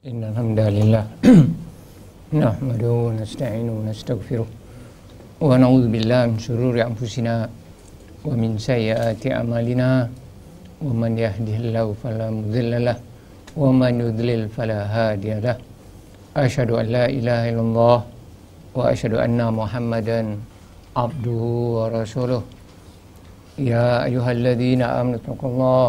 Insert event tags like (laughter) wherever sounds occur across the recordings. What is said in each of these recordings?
إن الحمد لله نحمده ونستعينه ونستغفره ونعوذ بالله من شرور أنفسنا ومن سيئات أعمالنا ومن يهده الله فلا مضل له ومن يضلل فلا هادي له أشهد أن لا إله إلا الله وأشهد أن محمدا عبده ورسوله يا أيها الذين آمنوا اتقوا الله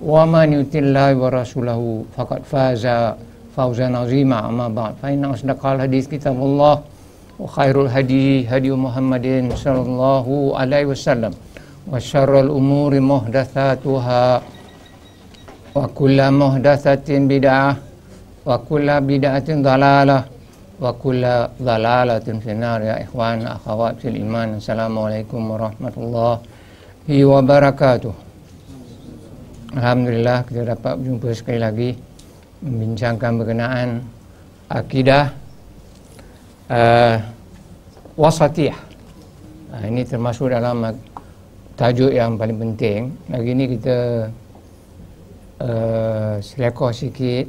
wa man yutillahi wa rasulahu faqad faza fawzan azima amma ba'd fa inna asdaqal hadis kitabullah wa khairul hadi hadi muhammadin sallallahu alaihi wasallam wa syarrul umuri muhdatsatuha wa kullu muhdatsatin bid'ah wa kullu bid'atin dalalah wa kullu dalalatin finnar ya ikhwan akhawat fil iman assalamu alaikum warahmatullahi wabarakatuh Alhamdulillah kita dapat berjumpa sekali lagi membincangkan berkenaan akidah uh, wasatiyah. Uh, ini termasuk dalam tajuk yang paling penting. Lagi ini kita uh, eh, selekoh sikit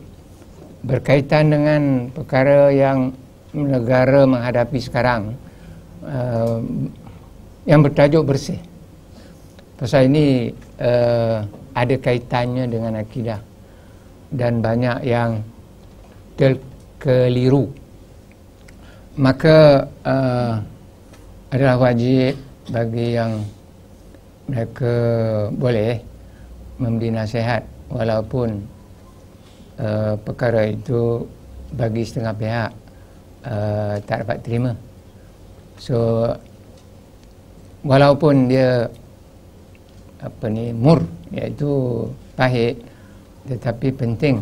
berkaitan dengan perkara yang negara menghadapi sekarang uh, yang bertajuk bersih. Pasal ini uh, ada kaitannya dengan akidah dan banyak yang terkeliru maka uh, adalah wajib bagi yang mereka boleh memberi nasihat walaupun uh, perkara itu bagi setengah pihak uh, tak dapat terima so walaupun dia apa ni mur iaitu pahit tetapi penting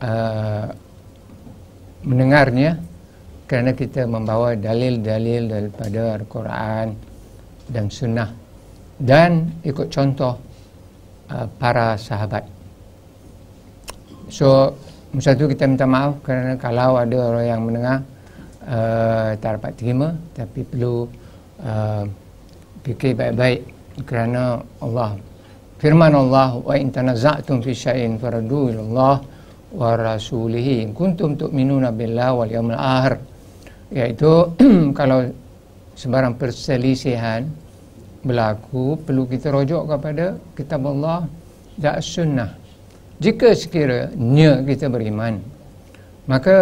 uh, mendengarnya kerana kita membawa dalil-dalil daripada Al-Quran dan Sunnah dan ikut contoh uh, para sahabat. So, satu kita minta maaf kerana kalau ada orang yang mendengar uh, tak dapat terima tapi perlu uh, fikir baik-baik kerana Allah firman Allah wa in tanaza'tum fi syai'in faradu Allah wa rasulihi in kuntum tu'minuna billah wal yawmil akhir iaitu (clears throat) kalau sebarang perselisihan berlaku perlu kita rujuk kepada kitab Allah dan sunnah jika sekiranya kita beriman maka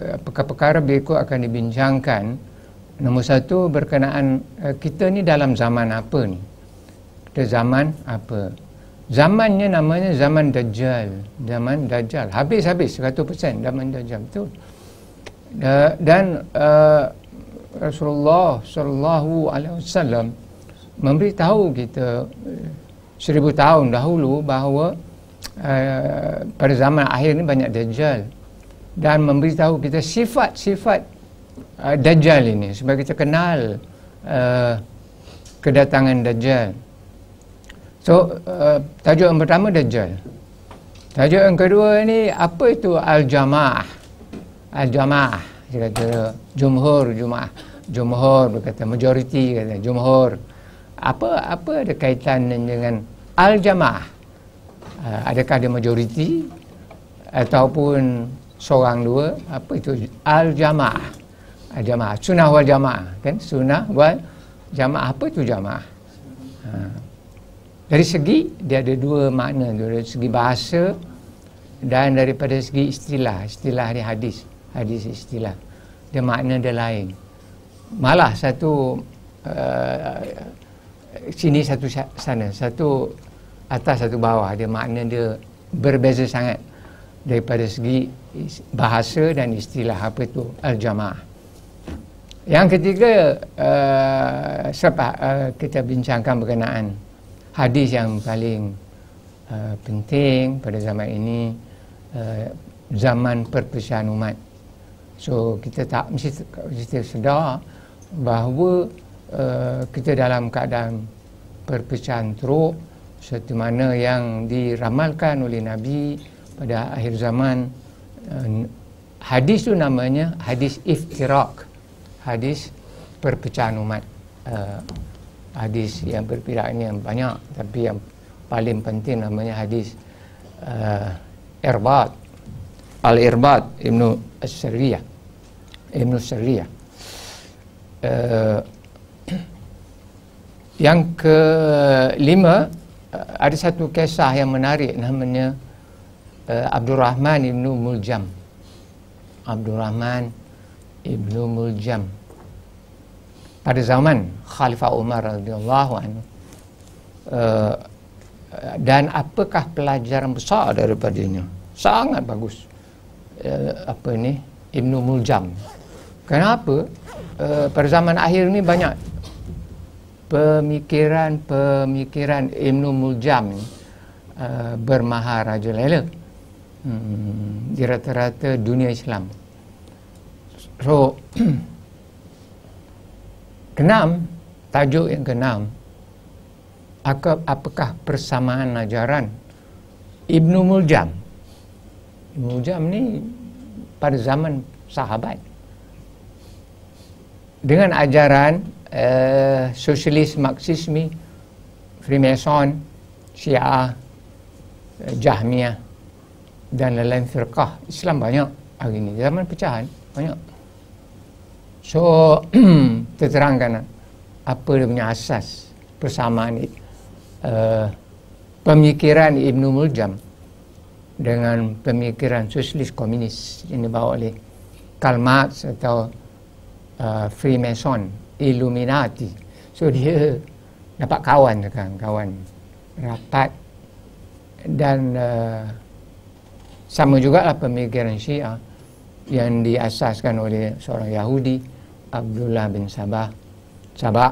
eh, perkara-perkara berikut akan dibincangkan nombor satu berkenaan eh, kita ni dalam zaman apa ni pada zaman apa zamannya namanya zaman dajjal zaman dajjal habis habis 100% zaman dajjal tu. dan uh, Rasulullah sallallahu alaihi wasallam memberitahu kita eh, seribu tahun dahulu bahawa uh, pada zaman akhir ini banyak dajjal dan memberitahu kita sifat-sifat uh, dajjal ini supaya kita kenal uh, kedatangan dajjal So uh, tajuk yang pertama Dajjal. Tajuk yang kedua ni apa itu al-jamaah? Al-jamaah dia kata jumhur jumaah jumhur dia majoriti kata jumhur apa apa ada kaitan dengan al-jamaah uh, adakah dia majoriti ataupun seorang dua apa itu al-jamaah al-jamaah sunnah wal jamaah kan sunnah wal jamaah apa itu jamaah uh dari segi dia ada dua makna dari segi bahasa dan daripada segi istilah istilah di hadis hadis istilah dia makna dia lain malah satu uh, sini satu sana satu atas satu bawah dia makna dia berbeza sangat daripada segi bahasa dan istilah apa itu al-jamaah yang ketiga uh, eh, sebab uh, kita bincangkan berkenaan hadis yang paling uh, penting pada zaman ini uh, zaman perpecahan umat. So kita tak mesti kita sedar bahawa uh, kita dalam keadaan perpecahan teruk seperti mana yang diramalkan oleh Nabi pada akhir zaman uh, hadis tu namanya hadis iftirak hadis perpecahan umat uh, hadis yang berpiraknya banyak tapi yang paling penting namanya hadis uh, Erbat Al-Irbat Ibn As-Sariyah Ibn as uh, (clears throat) yang kelima uh, ada satu kisah yang menarik namanya uh, Abdul Rahman Ibn Muljam Abdul Rahman Ibn Muljam pada zaman Khalifah Umar radhiyallahu anhu eh, dan apakah pelajaran besar daripadanya sangat bagus eh, apa ini Ibnu Muljam kenapa eh, pada zaman akhir ni banyak pemikiran-pemikiran Ibnu Muljam ni Uh, bermaharaja lela hmm, di rata-rata dunia Islam. So (clears throat) Kenam, tajuk yang keenam. Apakah persamaan ajaran Ibnu Muljam? Ibnu Muljam ni pada zaman sahabat dengan ajaran uh, sosialis marxisme Freemason, Syiah, eh, Jahmiyah dan lain-lain firqah Islam banyak hari ini zaman pecahan banyak So (clears throat) terangkan apa dia punya asas persamaan ini. Uh, pemikiran Ibnu Muljam dengan pemikiran sosialis komunis yang dibawa oleh Karl Marx atau uh, Freemason, Illuminati. So dia dapat kawan kan, kawan rapat dan uh, sama juga lah pemikiran Syiah yang diasaskan oleh seorang Yahudi Abdullah bin Sabah Sabah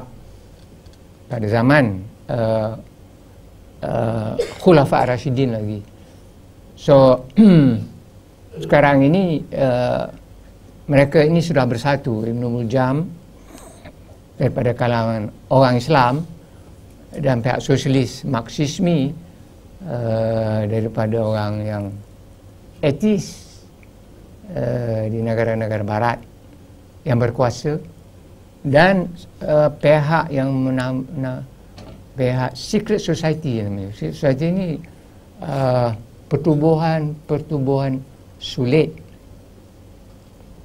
pada zaman uh, eh, uh, eh, Khulafa Rashidin lagi so (clears throat) sekarang ini uh, mereka ini sudah bersatu Ibn Muljam daripada kalangan orang Islam dan pihak sosialis Marxismi uh, daripada orang yang etis uh, di negara-negara barat yang berkuasa dan uh, pihak yang menam, nah, pihak secret society namanya. Secret society ini uh, pertubuhan-pertubuhan sulit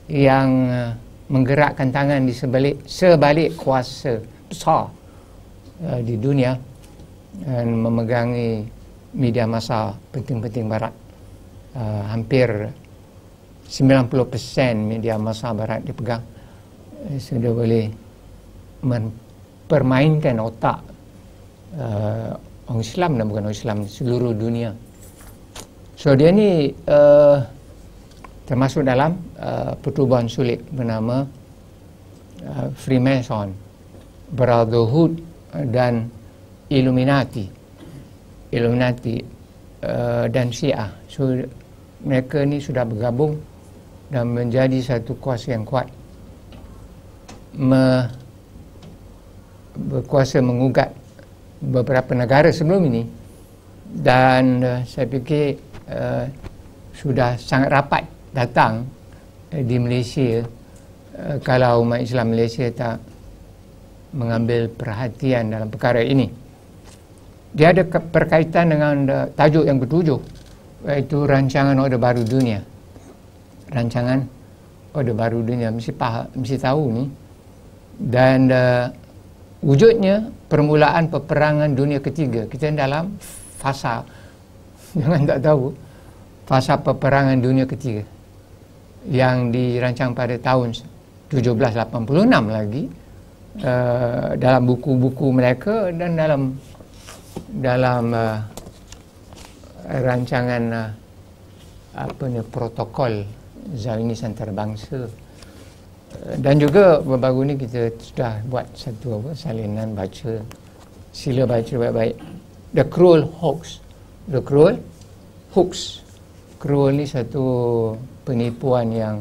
yang uh, menggerakkan tangan di sebalik sebalik kuasa besar uh, di dunia dan memegangi media masa penting-penting barat uh, hampir 90% media masa barat dipegang eh, sudah boleh mempermainkan otak uh, orang Islam dan bukan orang Islam seluruh dunia so dia ni uh, termasuk dalam uh, pertubuhan sulit bernama uh, Freemason Brotherhood dan Illuminati Illuminati uh, dan Syiah so mereka ni sudah bergabung dan menjadi satu kuasa yang kuat me, berkuasa mengugat beberapa negara sebelum ini dan uh, saya fikir uh, sudah sangat rapat datang uh, di Malaysia uh, kalau umat Islam Malaysia tak mengambil perhatian dalam perkara ini dia ada ke- perkaitan dengan uh, tajuk yang ketujuh iaitu rancangan order baru dunia rancangan Orde Baru Dunia mesti, paham, mesti tahu ni dan uh, wujudnya permulaan peperangan dunia ketiga kita dalam fasa (laughs) jangan tak tahu fasa peperangan dunia ketiga yang dirancang pada tahun 1786 lagi uh, dalam buku-buku mereka dan dalam dalam uh, rancangan uh, apa ni protokol Zionis antarabangsa eh, dan juga baru ni kita sudah buat satu apa salinan baca sila baca baik-baik The Cruel Hoax The Cruel Hoax Cruel ni satu penipuan yang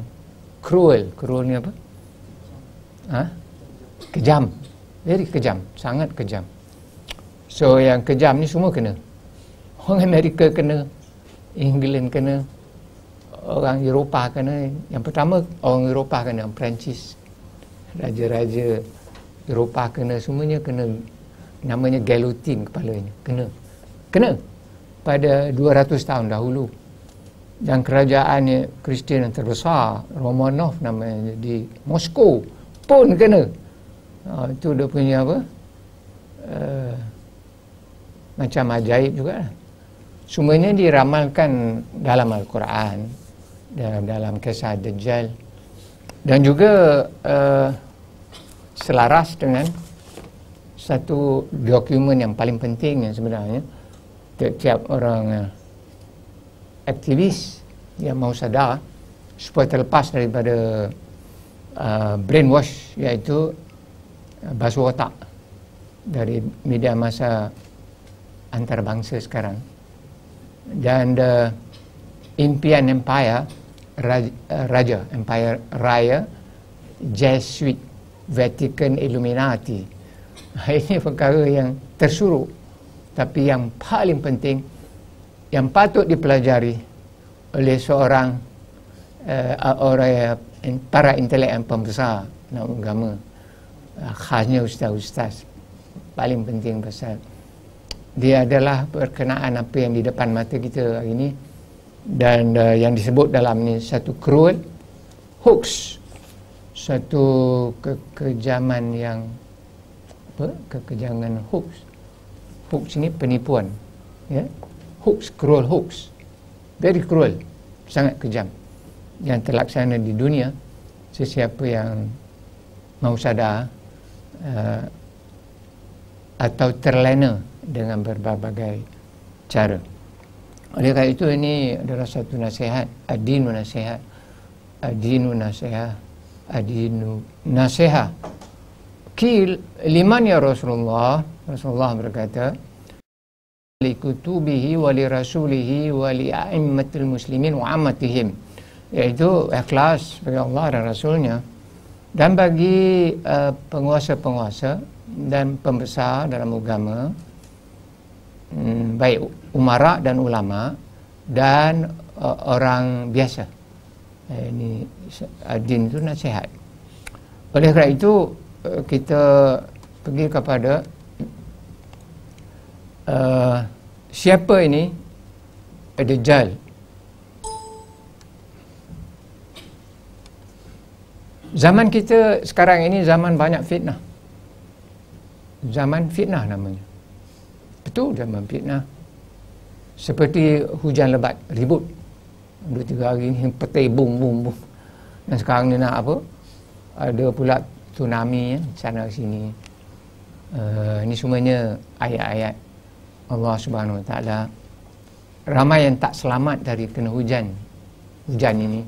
cruel cruel ni apa? Ha? kejam jadi kejam sangat kejam so yang kejam ni semua kena orang Amerika kena England kena orang Eropah kena yang pertama orang Eropah kena yang Perancis raja-raja Eropah kena semuanya kena namanya gelutin ini kena kena pada 200 tahun dahulu yang kerajaan Kristian yang terbesar Romanov namanya di Moskow pun kena oh, itu dia punya apa uh, macam ajaib juga semuanya diramalkan dalam Al-Quran dalam dalam kisah Dajjal dan juga uh, selaras dengan satu dokumen yang paling penting yang sebenarnya tiap-tiap orang uh, aktivis yang mau sadar supaya terlepas daripada uh, brainwash iaitu basuh otak dari media masa antarabangsa sekarang dan uh, impian empire raja, empire raya Jesuit Vatican Illuminati (laughs) ini perkara yang tersuruh tapi yang paling penting yang patut dipelajari oleh seorang uh, orang para intelek yang pembesar dalam agama eh, khasnya ustaz-ustaz paling penting besar dia adalah perkenaan apa yang di depan mata kita hari ini dan uh, yang disebut dalam ni satu cruel hoax satu kekejaman yang apa kekejangan hoax hoax ini penipuan ya yeah? hoax cruel hoax very cruel sangat kejam yang terlaksana di dunia sesiapa yang mau sadar uh, atau terlena dengan berbagai cara. Oleh kerana itu ini adalah satu nasihat Adinu nasihat Adinu nasihat Adinu nasihat Kil liman ya Rasulullah Rasulullah berkata Li kutubihi wa li rasulihi wa a'immatil muslimin wa amatihim Iaitu ikhlas bagi Allah dan Rasulnya Dan bagi uh, penguasa-penguasa dan pembesar dalam agama hmm, baik umara dan ulama dan uh, orang biasa. Eh, ini adin itu nasihat. Oleh kerana itu uh, kita pergi kepada uh, siapa ini ada Dajjal. Zaman kita sekarang ini zaman banyak fitnah. Zaman fitnah namanya betul dan memfitnah seperti hujan lebat ribut dua tiga hari ni petai bum bum bum dan sekarang ni nak apa ada pula tsunami ya, sana sini uh, ini semuanya ayat-ayat Allah subhanahu wa ta'ala ramai yang tak selamat dari kena hujan hujan ini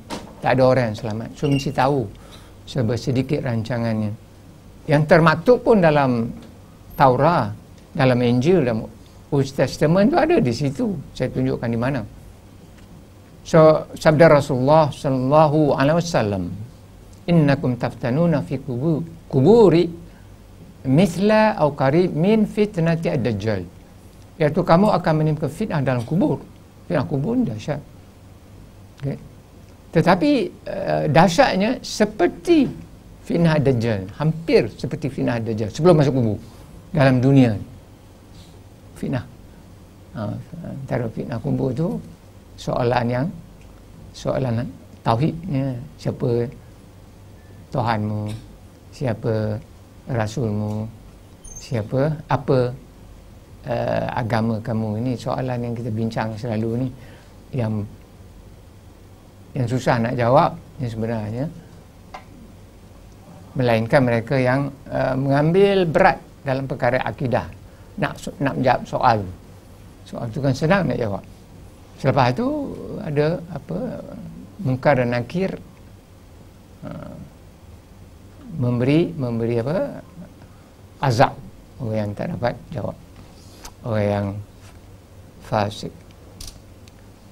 tak ada orang yang selamat so mesti tahu sebab sedikit rancangannya yang termaktub pun dalam Taurat dalam Injil dalam Old Testament tu ada di situ saya tunjukkan di mana so sabda Rasulullah sallallahu alaihi wasallam innakum taftanuna fi kubur, kuburi mithla au qarib min fitnati ad-dajjal iaitu kamu akan menimpa fitnah dalam kubur fitnah kubur ni dahsyat okay. tetapi uh, dahsyatnya seperti fitnah dajjal hampir seperti fitnah dajjal sebelum masuk kubur dalam dunia ni fitnah. Ha, antara fitnah kubur tu soalan yang soalan tauhid ya. siapa Tuhanmu siapa rasulmu siapa apa uh, agama kamu ini soalan yang kita bincang selalu ni yang yang susah nak jawab ni sebenarnya melainkan mereka yang uh, mengambil berat dalam perkara akidah nak nak jawab soal. Soal tu kan senang nak jawab. Selepas itu ada apa mungkar dan nakir ah, memberi memberi apa azab orang yang tak dapat jawab. Orang yang fasik.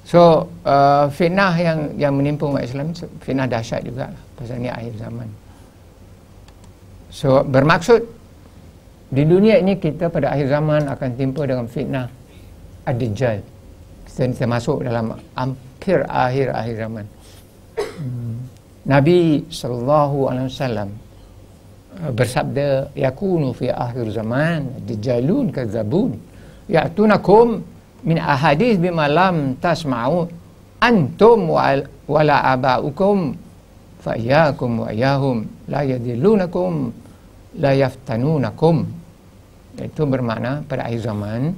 So uh, fitnah yang yang menimpa umat Islam fitnah dahsyat juga pasal ni akhir zaman. So bermaksud di dunia ini kita pada akhir zaman akan timpa dengan fitnah Ad-Dajjal. Kita masuk dalam hampir akhir-akhir zaman. Nabi sallallahu alaihi wasallam uh, bersabda yakunu fi akhir zaman dajjalun Ya ya'tunakum min ahadith bima lam tasma'u antum wala aba'ukum fa iyyakum wa iyyahum la yadillunakum la yaftanunakum itu bermakna pada akhir zaman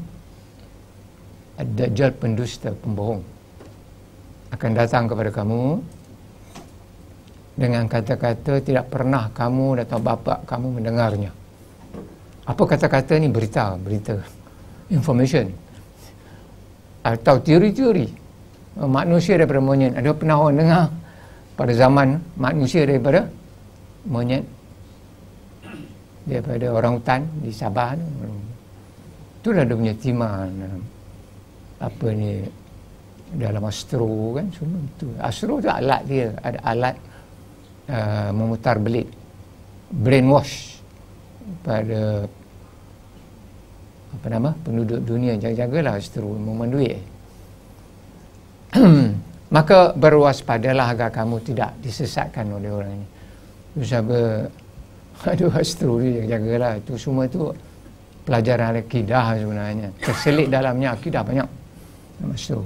Dajjal pendusta pembohong akan datang kepada kamu dengan kata-kata tidak pernah kamu atau bapa kamu mendengarnya. Apa kata-kata ni berita, berita information atau teori-teori manusia daripada monyet. Ada pernah orang dengar pada zaman manusia daripada monyet daripada orang hutan di Sabah tu. Itulah ada punya timan. Apa ni, dalam astro kan semua itu. Astro tu alat dia, ada alat uh, memutar belit. Brainwash pada apa nama penduduk dunia jaga-jagalah astro momen duit (clears throat) maka berwaspadalah agar kamu tidak disesatkan oleh orang ini usaha (laughs) Aduh astro ni yang jagalah Itu semua tu pelajaran akidah sebenarnya Terselit dalamnya akidah banyak Astro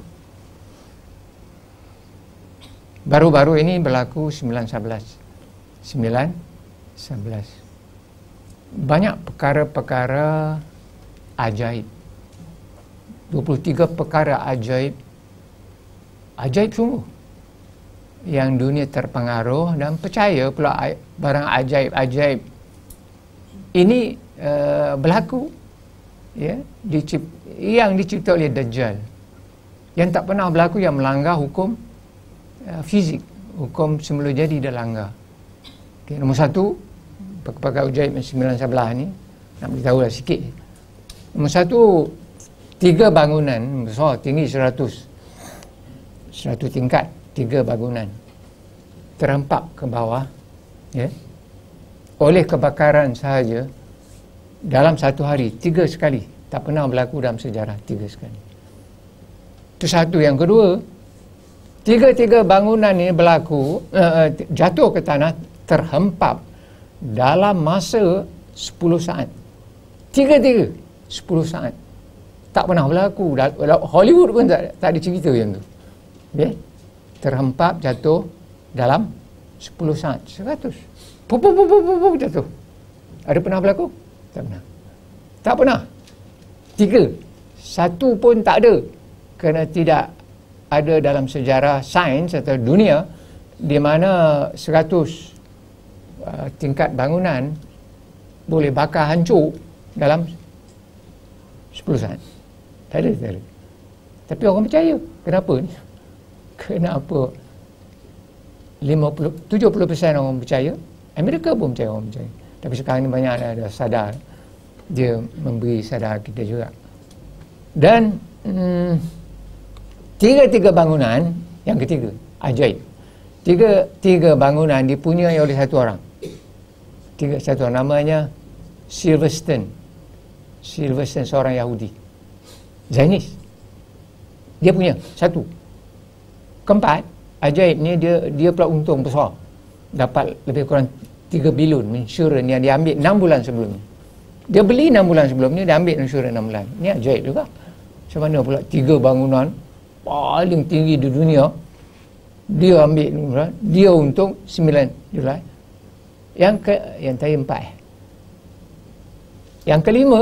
Baru-baru ini berlaku 9.11 9.11 Banyak perkara-perkara ajaib 23 perkara ajaib ajaib semua yang dunia terpengaruh dan percaya pula barang ajaib-ajaib ini uh, berlaku ya dicip, yang dicipta oleh dajjal yang tak pernah berlaku yang melanggar hukum uh, fizik hukum semula jadi dah langgar okay, nombor satu pakai ujaib yang sembilan sebelah ni nak beritahu lah sikit nombor satu tiga bangunan besar tinggi seratus seratus tingkat tiga bangunan terempak ke bawah ya oleh kebakaran sahaja dalam satu hari tiga sekali tak pernah berlaku dalam sejarah tiga sekali itu satu yang kedua tiga-tiga bangunan ini berlaku uh, jatuh ke tanah terhempap dalam masa sepuluh saat tiga-tiga sepuluh saat tak pernah berlaku Hollywood pun tak, tak ada cerita yang tu ya yeah? terhempap jatuh dalam 10 saat 100 pu pu pu pu pu jatuh ada pernah berlaku tak pernah tak pernah tiga satu pun tak ada kerana tidak ada dalam sejarah sains atau dunia di mana 100 uh, tingkat bangunan boleh bakar hancur dalam 10 saat tak ada, tak ada. tapi orang percaya kenapa ni kenapa 50, 70% orang percaya Amerika pun percaya orang percaya tapi sekarang ni banyak ada, ada sadar dia memberi sadar kita juga dan hmm, tiga-tiga bangunan yang ketiga ajaib tiga tiga bangunan dipunyai oleh satu orang tiga satu orang, namanya Silverstone Silverstone seorang Yahudi Zainis dia punya satu keempat ajaib ni dia dia pula untung besar dapat lebih kurang 3 bilion insurans yang dia ambil 6 bulan sebelum ni dia beli 6 bulan sebelum ni dia ambil insurans 6 bulan ni ajaib juga macam mana pula tiga bangunan paling tinggi di dunia dia ambil bulan, dia untung 9 Julai yang ke yang tadi empat eh. yang kelima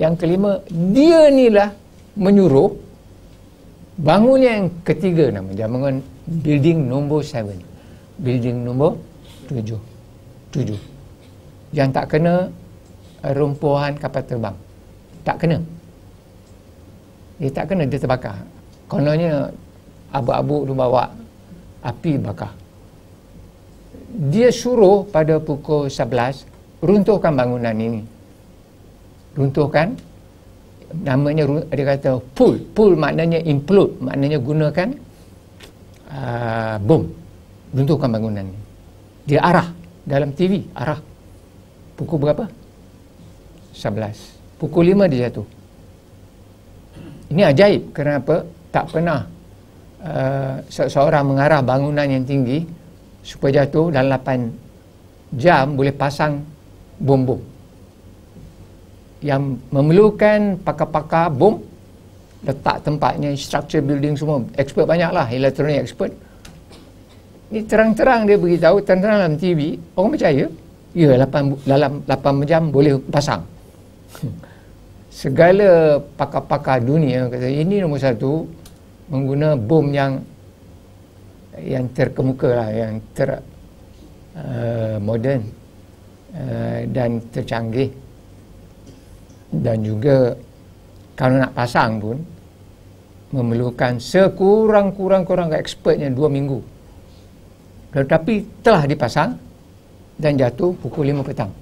yang kelima dia ni lah menyuruh Bangunnya yang ketiga namanya bangun building nombor 7. Building nombor 7. 7. Yang tak kena rumpuhan kapal terbang. Tak kena. Dia tak kena dia terbakar. Kononnya abu-abu tu bawa api bakar. Dia suruh pada pukul 11 runtuhkan bangunan ini. Runtuhkan namanya dia kata pull pull maknanya implode maknanya gunakan uh, bom runtuhkan bangunan ni dia arah dalam TV arah pukul berapa 11 pukul 5 dia jatuh ini ajaib kenapa tak pernah uh, seorang mengarah bangunan yang tinggi supaya jatuh dalam 8 jam boleh pasang bom-bom yang memerlukan pakar-pakar bom letak tempatnya structure building semua expert banyaklah electronic expert ni terang-terang dia beritahu terang-terang dalam TV orang percaya ya 8, dalam 8 jam boleh pasang (laughs) segala pakar-pakar dunia kata ini nombor satu mengguna bom yang yang terkemuka lah yang ter uh, modern uh, dan tercanggih dan juga kalau nak pasang pun memerlukan sekurang-kurang-kurang expertnya dua minggu tetapi telah dipasang dan jatuh pukul 5 petang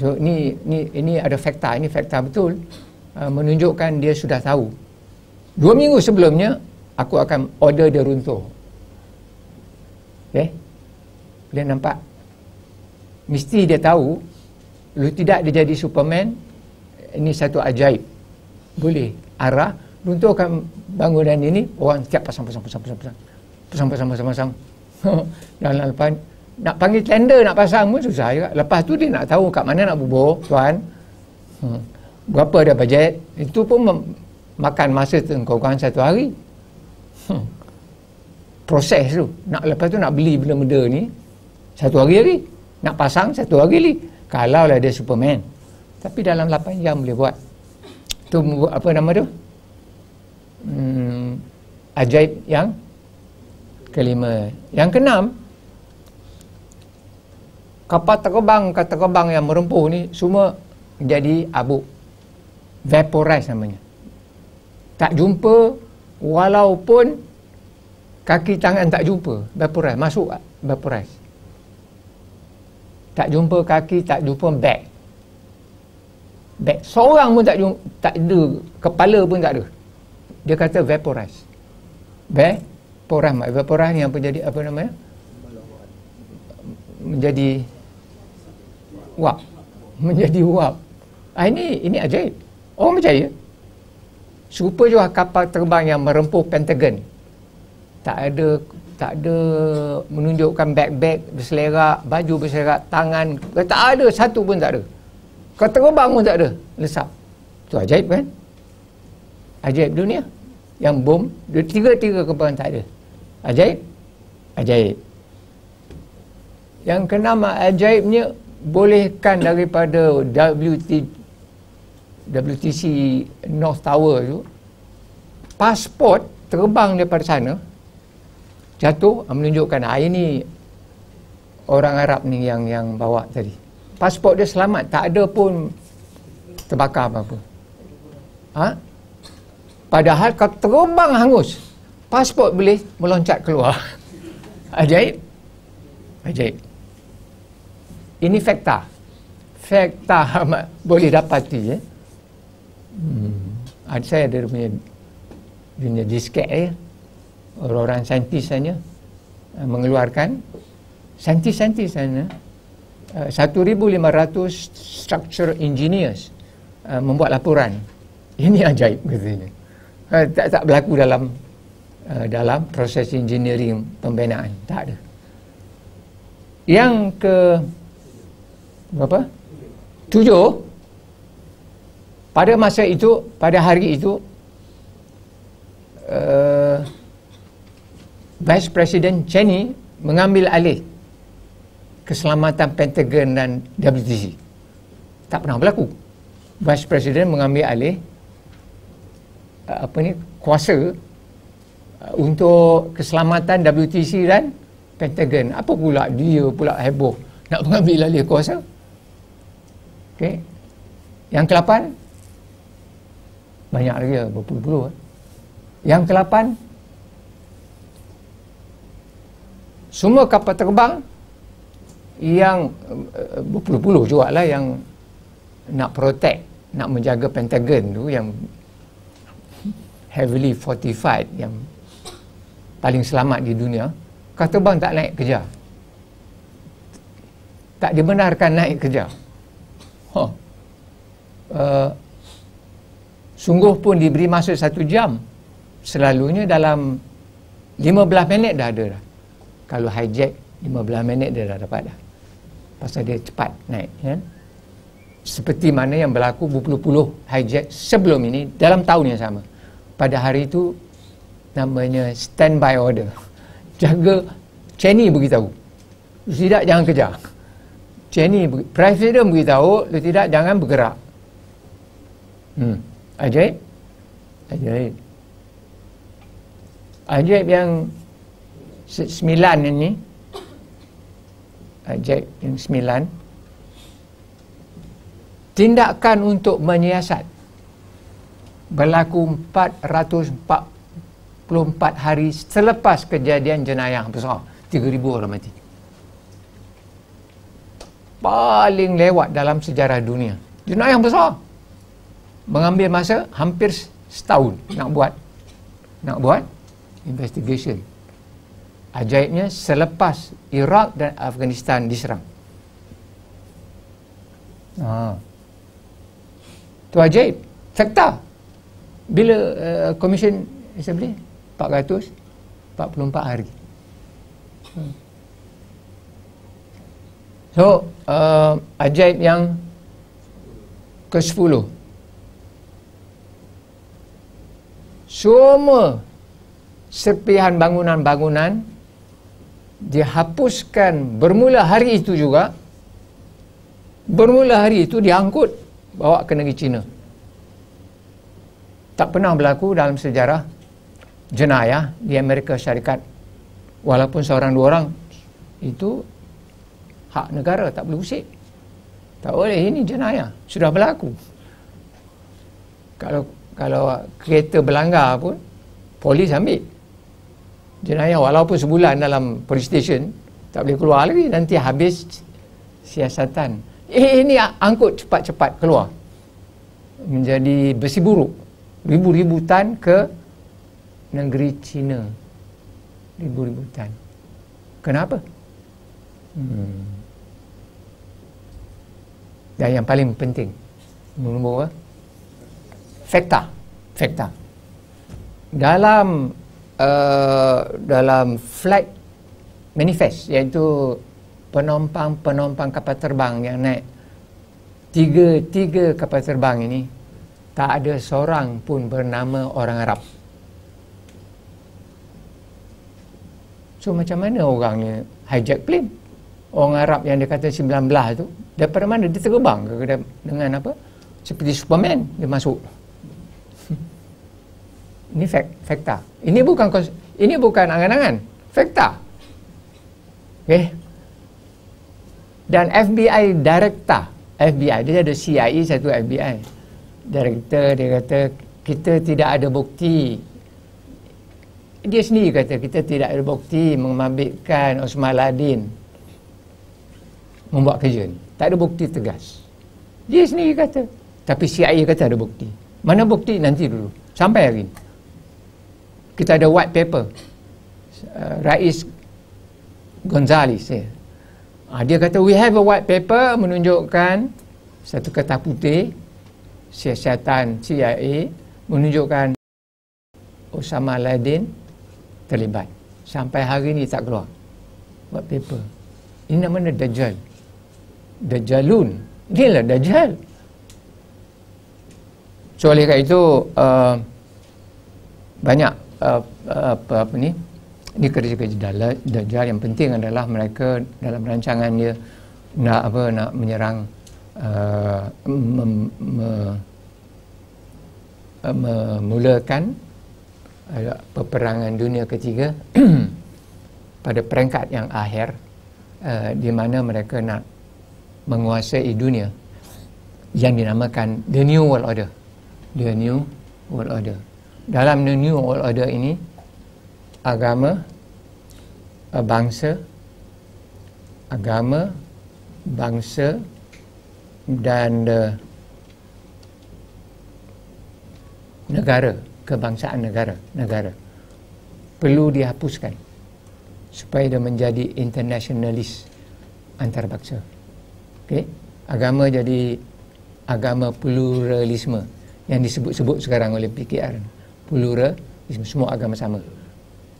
so ini, ini, ini ada fakta ini fakta betul uh, menunjukkan dia sudah tahu dua minggu sebelumnya aku akan order dia runtuh Okay. Eh? Boleh nampak? Mesti dia tahu lu tidak dia jadi Superman ini satu ajaib boleh arah runtuhkan bangunan ini orang siap pasang pasang pasang pasang pasang pasang pasang pasang pasang (laughs) dan lepas nak panggil tender nak pasang pun susah ya. lepas tu dia nak tahu kat mana nak bubur tuan hmm. berapa ada bajet itu pun makan masa tu kurang satu hari hmm. proses tu nak lepas tu nak beli benda-benda ni satu hari lagi nak pasang satu hari lagi kalau lah dia superman tapi dalam 8 jam boleh buat tu apa nama tu hmm, ajaib yang kelima yang keenam kapal terbang kapal terbang yang merempuh ni semua jadi abu vaporize namanya tak jumpa walaupun kaki tangan tak jumpa vaporize masuk vaporize tak jumpa kaki tak jumpa back Back. Seorang pun tak, jumpa, tak ada. Kepala pun tak ada. Dia kata vaporize. Vaporize. Vaporize ni apa jadi? Apa namanya? Menjadi uap. Menjadi uap. Ah, ini, ini ajaib. Orang oh, percaya. Serupa juga kapal terbang yang merempuh Pentagon. Tak ada tak ada menunjukkan beg-beg berselerak, baju berselerak, tangan. Tak ada, satu pun tak ada. Kau terus bangun tak ada. Lesap. Itu ajaib kan? Ajaib dunia. Yang bom, dia tiga-tiga kepala tak ada. Ajaib? Ajaib. Yang kenama ajaibnya, bolehkan daripada WT, WTC North Tower tu, pasport terbang daripada sana, jatuh, menunjukkan, ah, ini orang Arab ni yang yang bawa tadi pasport dia selamat tak ada pun terbakar apa-apa ha? padahal kau terumbang hangus pasport boleh meloncat keluar (laughs) ajaib ajaib ini fakta fakta amat (laughs) boleh dapati ya? hmm. saya ada punya punya disket ya? orang-orang saintis hanya eh, mengeluarkan saintis-saintis sana 1,500 eh, structure engineers uh, membuat laporan. (laughs) Ini ajaib katanya. Uh, eh, tak tak berlaku dalam uh, dalam proses engineering pembinaan. Tak ada. Yang ke berapa? Tujuh. Pada masa itu, pada hari itu, uh, Vice President Cheney mengambil alih keselamatan Pentagon dan WTC. Tak pernah berlaku. Vice President mengambil alih uh, apa ni kuasa uh, untuk keselamatan WTC dan Pentagon. Apa pula dia pula heboh nak mengambil alih kuasa? Okey. Yang ke-8 banyak lagi berpuluh-puluh. Eh. Yang ke-8 semua kapal terbang yang eh, berpuluh-puluh juga lah yang nak protect, nak menjaga Pentagon tu yang heavily fortified yang paling selamat di dunia kata bang tak naik kerja tak dibenarkan naik kerja huh. Ha. Eh, uh, sungguh pun diberi masa satu jam selalunya dalam 15 minit dah ada dah kalau hijack 15 minit dia dah dapat dah pasal dia cepat naik ya? Kan? seperti mana yang berlaku berpuluh-puluh hijack sebelum ini dalam tahun yang sama pada hari itu namanya standby order (laughs) jaga Cheney beritahu tidak jangan kejar Cheney presiden beritahu tidak jangan bergerak hmm. ajaib ajaib ajaib yang sembilan ini Jack yang sembilan tindakan untuk menyiasat berlaku 444 hari selepas kejadian jenayah besar 3000 orang mati paling lewat dalam sejarah dunia jenayah besar mengambil masa hampir setahun nak buat nak buat investigation ajaibnya selepas Iraq dan Afghanistan diserang. Ha. Tu ajaib. Fakta. Bila eh, komisen uh, assembly 444 hari. So, uh, ajaib yang ke-10. Semua serpihan bangunan-bangunan dihapuskan bermula hari itu juga bermula hari itu diangkut bawa ke negeri Cina tak pernah berlaku dalam sejarah jenayah di Amerika Syarikat walaupun seorang dua orang itu hak negara tak boleh usik tak boleh ini jenayah sudah berlaku kalau kalau kereta berlanggar pun polis ambil jenayah walaupun sebulan dalam police station tak boleh keluar lagi nanti habis siasatan eh, ini angkut cepat-cepat keluar menjadi besi buruk ribu-ribu tan ke negeri China ribu-ribu tan kenapa? Hmm. dan yang paling penting nombor fakta fakta dalam uh, dalam flight manifest iaitu penumpang-penumpang kapal terbang yang naik tiga tiga kapal terbang ini tak ada seorang pun bernama orang Arab. So macam mana orang ni hijack plane? Orang Arab yang dia kata 19 tu daripada mana dia terbang ke dengan apa? Seperti Superman dia masuk ini fak, fakta. Ini bukan ini bukan angan-angan. Fakta. Okey. Dan FBI director, FBI dia ada CIA e, satu FBI. Director dia kata kita tidak ada bukti. Dia sendiri kata kita tidak ada bukti mengambilkan Osman Ladin membuat kerja ni. Tak ada bukti tegas. Dia sendiri kata. Tapi CIA e kata ada bukti. Mana bukti nanti dulu. Sampai hari ini kita ada white paper uh, Rais Gonzales ya. uh, dia kata we have a white paper menunjukkan satu kertas putih siasatan CIA menunjukkan Osama Laden terlibat sampai hari ini tak keluar white paper ini namanya Dajjal Dajjalun inilah Dajjal so oleh kat itu uh, banyak apa, uh, uh, apa, apa ni ini kerja-kerja dajjal yang penting adalah mereka dalam rancangan dia nak apa nak menyerang uh, mem, me, uh, memulakan uh, peperangan dunia ketiga (clears throat) pada peringkat yang akhir uh, di mana mereka nak menguasai dunia yang dinamakan the new world order the new world order dalam the new world order ini agama eh, bangsa agama bangsa dan uh, negara kebangsaan negara negara perlu dihapuskan supaya dia menjadi internasionalis antarabangsa okey agama jadi agama pluralisme yang disebut-sebut sekarang oleh PKR ni pluralism semua agama sama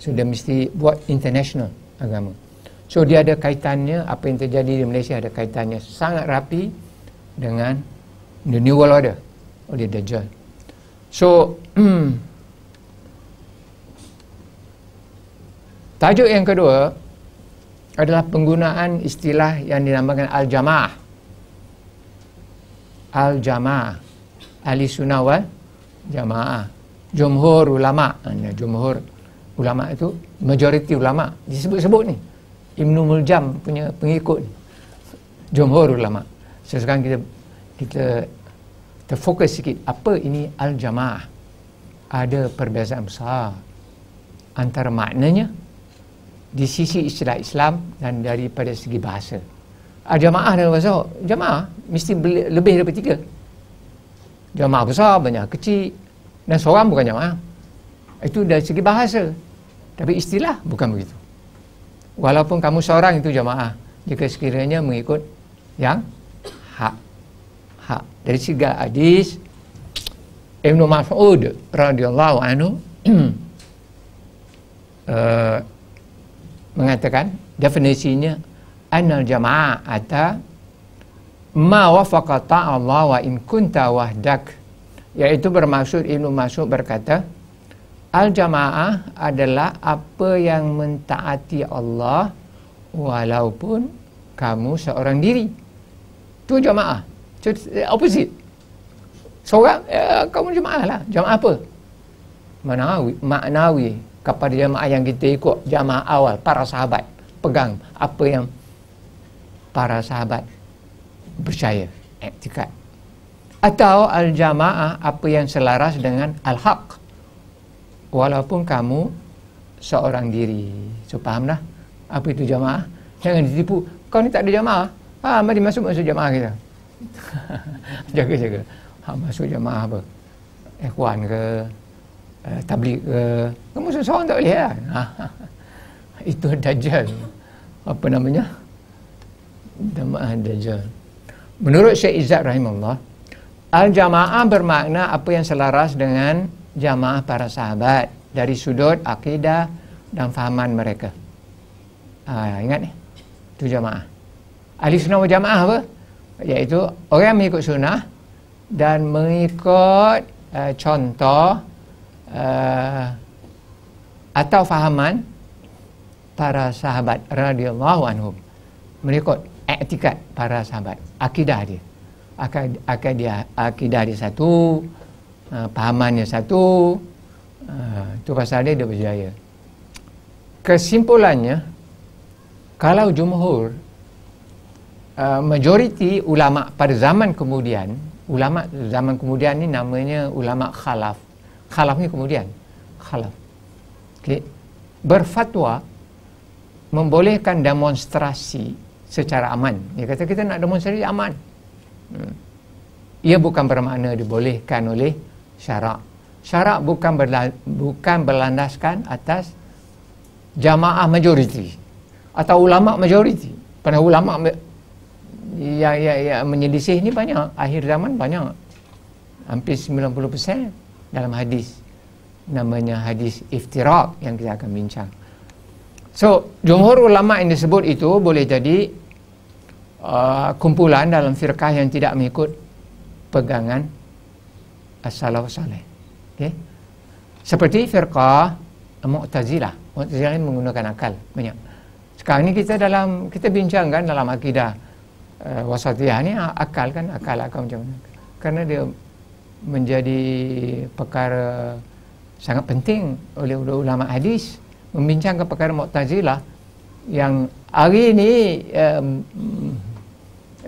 so dia mesti buat international agama so dia ada kaitannya apa yang terjadi di Malaysia ada kaitannya sangat rapi dengan the new world order oleh Dajjal so (clears throat) tajuk yang kedua adalah penggunaan istilah yang dinamakan Al-Jamaah Al-Jamaah Ahli Sunnah wal Jamaah jumhur ulama jumhur ulama itu majoriti ulama disebut-sebut ni Ibnu Muljam punya pengikut jumhur ulama so, sekarang kita kita terfokus sikit apa ini al jamaah ada perbezaan besar antara maknanya di sisi istilah Islam dan daripada segi bahasa al ah, jamaah dalam bahasa jamaah mesti lebih daripada tiga jamaah besar banyak kecil dan seorang bukan jamaah. Itu dari segi bahasa. Tapi istilah bukan begitu. Walaupun kamu seorang itu jamaah, jika sekiranya mengikut yang hak. Hak. Dari segi hadis, Ibn Mas'ud radhiyallahu anhu uh, (clears throat) mengatakan definisinya anal jamaah jama'ata ma wafaqata Allah wa in kunta wahdak Iaitu bermaksud Ibnu Mas'ud berkata, Al-jama'ah adalah apa yang mentaati Allah walaupun kamu seorang diri. Itu jama'ah. Eh, opposite. Seorang, eh, kamu jama'ah lah. Jama'ah apa? Manawi, maknawi kepada jama'ah yang kita ikut. Jama'ah awal, para sahabat. Pegang apa yang para sahabat percaya. Eh, atau al-jamaah apa yang selaras dengan al-haq walaupun kamu seorang diri so fahamlah apa itu jamaah jangan ditipu kau ni tak ada jamaah ha mari masuk masuk jamaah kita (laughs) jaga jaga ha masuk jamaah apa ikhwan ke eh, tablik ke kamu seorang tak boleh ya? ha, (laughs) itu dajjal apa namanya dajjal menurut Syekh Izzat rahimahullah Al-jama'ah bermakna apa yang selaras dengan jama'ah para sahabat dari sudut akidah dan fahaman mereka. Uh, ingat ni, itu jama'ah. Ahli sunnah wa jama'ah apa? Iaitu orang yang mengikut sunnah dan mengikut uh, contoh uh, atau fahaman para sahabat radhiyallahu anhum. Mengikut etikat para sahabat, akidah dia akad, akad dia, akidah dia satu eh, pahamannya satu eh, itu pasal dia dia berjaya kesimpulannya kalau jumhur eh, majoriti ulama pada zaman kemudian ulama zaman kemudian ni namanya ulama khalaf khalaf ni kemudian khalaf okay. berfatwa membolehkan demonstrasi secara aman dia kata kita nak demonstrasi aman Hmm. Ia bukan bermakna dibolehkan oleh syarak. Syarak bukan berla- bukan berlandaskan atas jamaah majoriti atau ulama majoriti. Pernah ulama ya ya ya menyelisih ni banyak akhir zaman banyak hampir 90% dalam hadis namanya hadis iftirak yang kita akan bincang. So, jumhur ulama yang disebut itu boleh jadi Ah, kumpulan dalam firqah yang tidak mengikut pegangan as-salaf salih. Okay? Seperti firqah Mu'tazilah. Mu'tazilah ini menggunakan akal banyak. Sekarang ini kita dalam kita bincangkan dalam akidah uh, wasatiyah ni ah, akal kan akal akal macam mana? Karena dia menjadi perkara sangat penting oleh ulama hadis membincangkan perkara Mu'tazilah yang hari ini um, eh,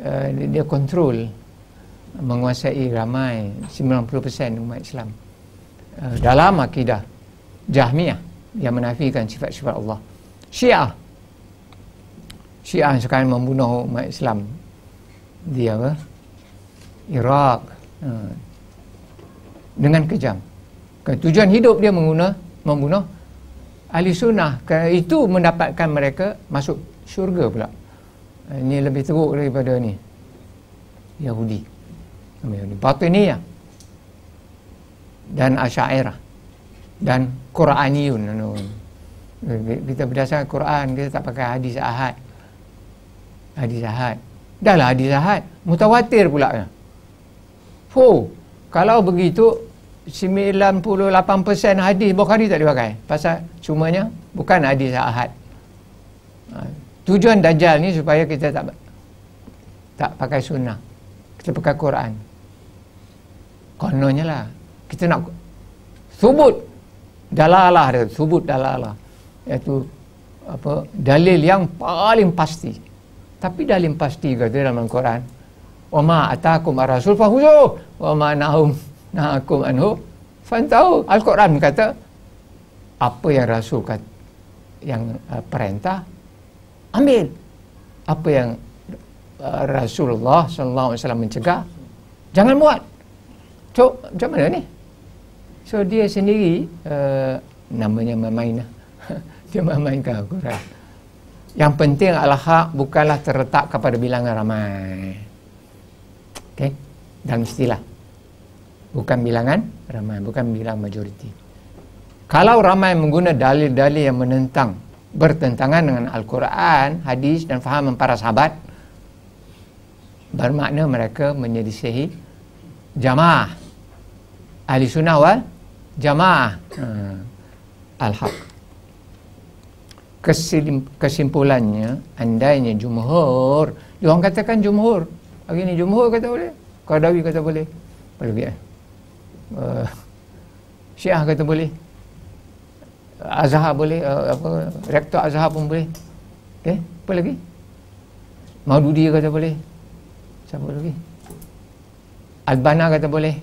uh, dia kontrol menguasai ramai 90% umat Islam uh, dalam akidah Jahmiyah yang menafikan sifat-sifat Allah Syiah Syiah sekarang membunuh umat Islam di apa Iraq uh, dengan kejam tujuan hidup dia menguna, membunuh ahli sunnah itu mendapatkan mereka masuk syurga pula uh, ini lebih teruk daripada ni. Yahudi. batu Yahudi. ya Dan Asyairah. Dan Quraniun Kita berdasarkan Quran, kita tak pakai hadis ahad. Hadis ahad. Dah lah hadis ahad. Mutawatir pula. Oh, kalau begitu, 98% hadis Bukhari tak dipakai. Pasal cumanya, bukan hadis ahad. Ha. Tujuan Dajjal ni supaya kita tak tak pakai sunnah. Kita pakai Quran. Kononnya lah. Kita nak subut dalalah dia. Subut dalalah. Iaitu apa, dalil yang paling pasti. Tapi dalil pasti kata dalam quran Wa ma atakum ar-rasul fahuzo. Wa ma na'um na'akum anhu. Fan Fantau. Al-Quran kata apa yang Rasul kata yang uh, perintah ambil apa yang uh, Rasulullah sallallahu alaihi wasallam mencegah jangan buat so macam mana ni so dia sendiri uh, namanya memaina (laughs) dia memainkan Al-Quran yang penting adalah hak bukanlah terletak kepada bilangan ramai okey dan mestilah bukan bilangan ramai bukan bilangan majoriti kalau ramai menggunakan dalil-dalil yang menentang bertentangan dengan Al-Quran, hadis dan fahaman para sahabat bermakna mereka menyelisihi jamaah ahli sunnah wal jamaah ha. al-haq kesimpulannya andainya jumhur dia katakan jumhur hari ni jumhur kata boleh Qadawi kata boleh boleh uh, eh, Syiah kata boleh Azhar boleh uh, apa rektor Azhar pun boleh. Okey, eh, apa lagi? Maududi kata boleh. Siapa lagi? Albana kata boleh.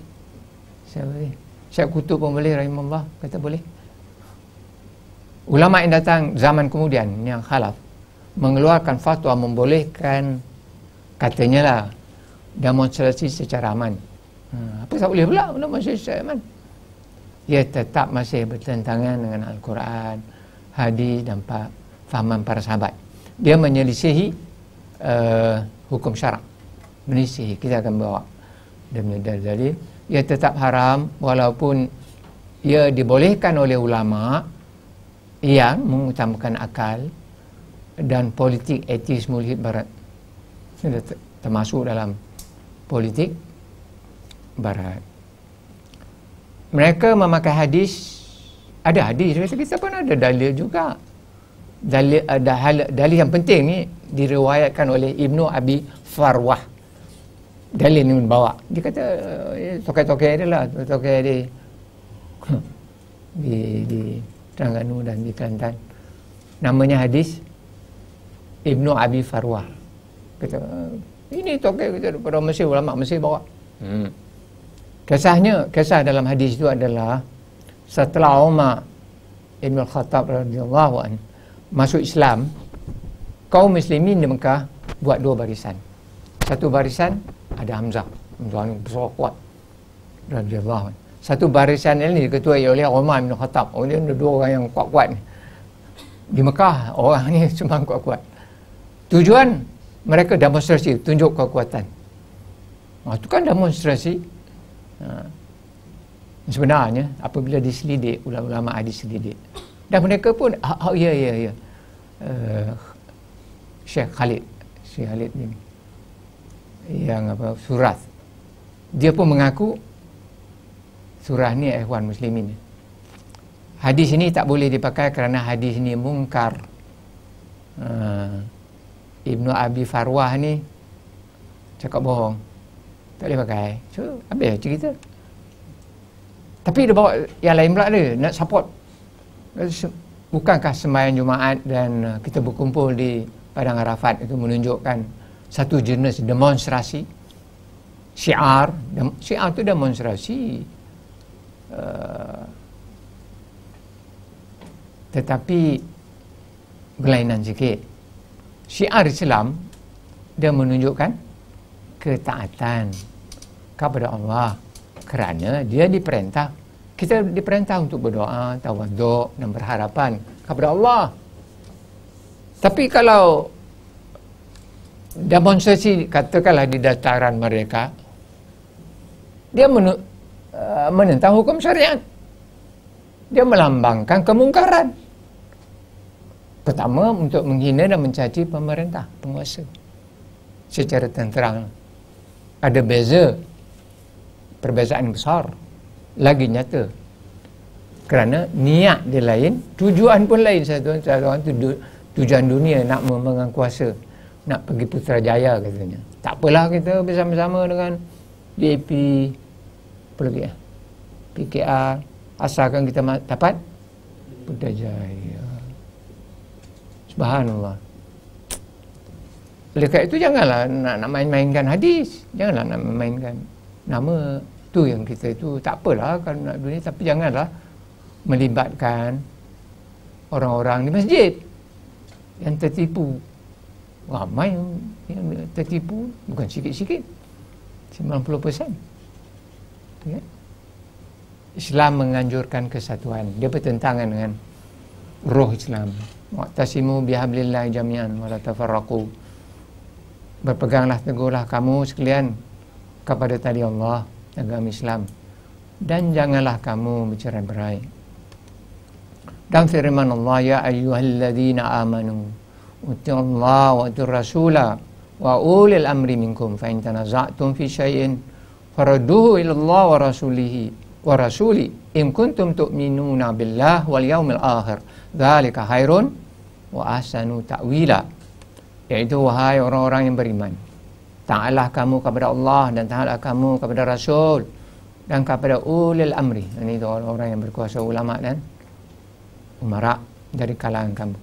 Siapa lagi? Syekh Kutub pun boleh rahimahullah kata boleh. Ulama yang datang zaman kemudian yang khalaf mengeluarkan fatwa membolehkan katanya lah demonstrasi secara aman. Hmm, apa tak boleh pula demonstrasi secara aman? ia tetap masih bertentangan dengan Al-Quran, hadis dan fahaman para sahabat. Dia menyelisihi uh, hukum syarak. Menyelisihi. Kita akan bawa demi dalil. Ia tetap haram walaupun ia dibolehkan oleh ulama yang mengutamakan akal dan politik etis mulhid barat. termasuk dalam politik barat mereka memakai hadis ada hadis kata kita pun ada dalil juga dalil ada eh, hal, dalil yang penting ni diriwayatkan oleh Ibnu Abi Farwah dalil ni bawa dia kata eh, tokai-tokai dia lah tokai dia di di Terengganu dan di Kelantan namanya hadis Ibnu Abi Farwah kata eh, ini tokai kita daripada Mesir ulama Mesir bawa hmm. Kisahnya, kisah dalam hadis itu adalah setelah Umar Ibn Khattab radhiyallahu an masuk Islam, kaum muslimin di Mekah buat dua barisan. Satu barisan ada Hamzah, Hamzah yang besar kuat radhiyallahu an. Satu barisan ini diketuai oleh Umar Ibn Khattab. Oh, dia ada dua orang yang kuat-kuat ni. Di Mekah, orang ni (laughs) cuma kuat-kuat. Tujuan mereka demonstrasi, tunjuk kekuatan. Nah, itu kan demonstrasi. Ha. Sebenarnya apabila diselidik ulama-ulama hadis selidik dan mereka pun oh, oh ya ya ya. Uh, Syekh Khalid, Syekh Khalid ni yang apa surat dia pun mengaku surah ni ikhwan muslimin hadis ini tak boleh dipakai kerana hadis ni mungkar uh, Ibnu Abi Farwah ni cakap bohong tak boleh pakai. So, habis lah cerita. Tapi dia bawa yang lain pula dia, nak support. Bukankah semayan Jumaat dan uh, kita berkumpul di Padang Arafat itu menunjukkan satu jenis demonstrasi, syiar. Dem- syiar itu demonstrasi. Uh, tetapi berlainan sikit. Syiar Islam dia menunjukkan ketaatan kepada Allah kerana dia diperintah kita diperintah untuk berdoa tawaduk dan berharapan kepada Allah tapi kalau demonstrasi katakanlah di dataran mereka dia men- eh, menentang hukum syariat dia melambangkan kemungkaran pertama untuk menghina dan mencaci pemerintah penguasa secara terang ada beza perbezaan besar lagi nyata kerana niat dia lain tujuan pun lain saya satu orang tu tujuan dunia nak memegang kuasa nak pergi putra jaya katanya tak apalah kita bersama-sama dengan DAP apa lagi ya? PKR asalkan kita dapat putra Putrajaya subhanallah oleh kerana itu janganlah nak, nak main-mainkan hadis. Janganlah nak main-mainkan nama tu yang kita itu. Tak apalah kalau nak dunia tapi janganlah melibatkan orang-orang di masjid yang tertipu. Ramai yang, yang tertipu bukan sikit-sikit. 90 persen. Ya. Islam menganjurkan kesatuan. Dia bertentangan dengan roh Islam. Mu'tasimu bihablillahi jami'an wa la tafarraqu berpeganglah teguhlah kamu sekalian kepada tali Allah agama Islam dan janganlah kamu bercerai-berai. Dan firman Allah ya ayyuhalladzina amanu uti'u Allah wa uti'ur rasula wa ulil amri minkum fa in tanaza'tum fi syai'in farudduhu ila Allah wa rasulihi wa rasuli in kuntum tu'minuna billahi wal yaumil akhir dzalika khairun wa ahsanu ta'wila iaitu wahai orang-orang yang beriman taatlah kamu kepada Allah dan taatlah kamu kepada Rasul dan kepada ulil amri ini itu orang-orang yang berkuasa ulama dan umarak dari kalangan kamu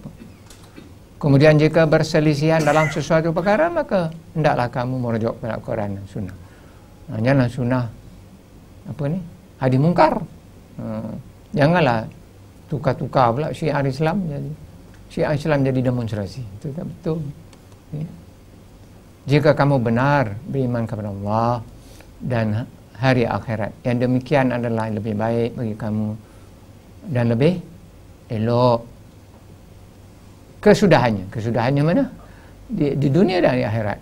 kemudian jika berselisihan dalam sesuatu perkara maka hendaklah kamu merujuk kepada Quran dan Sunnah nah, ha, janganlah Sunnah apa ni hadis mungkar ha, janganlah tukar-tukar pula syiar Islam jadi syiar Islam jadi demonstrasi itu tak betul jika kamu benar beriman kepada Allah dan hari akhirat, yang demikian adalah lebih baik bagi kamu dan lebih elok kesudahannya. Kesudahannya mana? Di, di dunia dan di akhirat.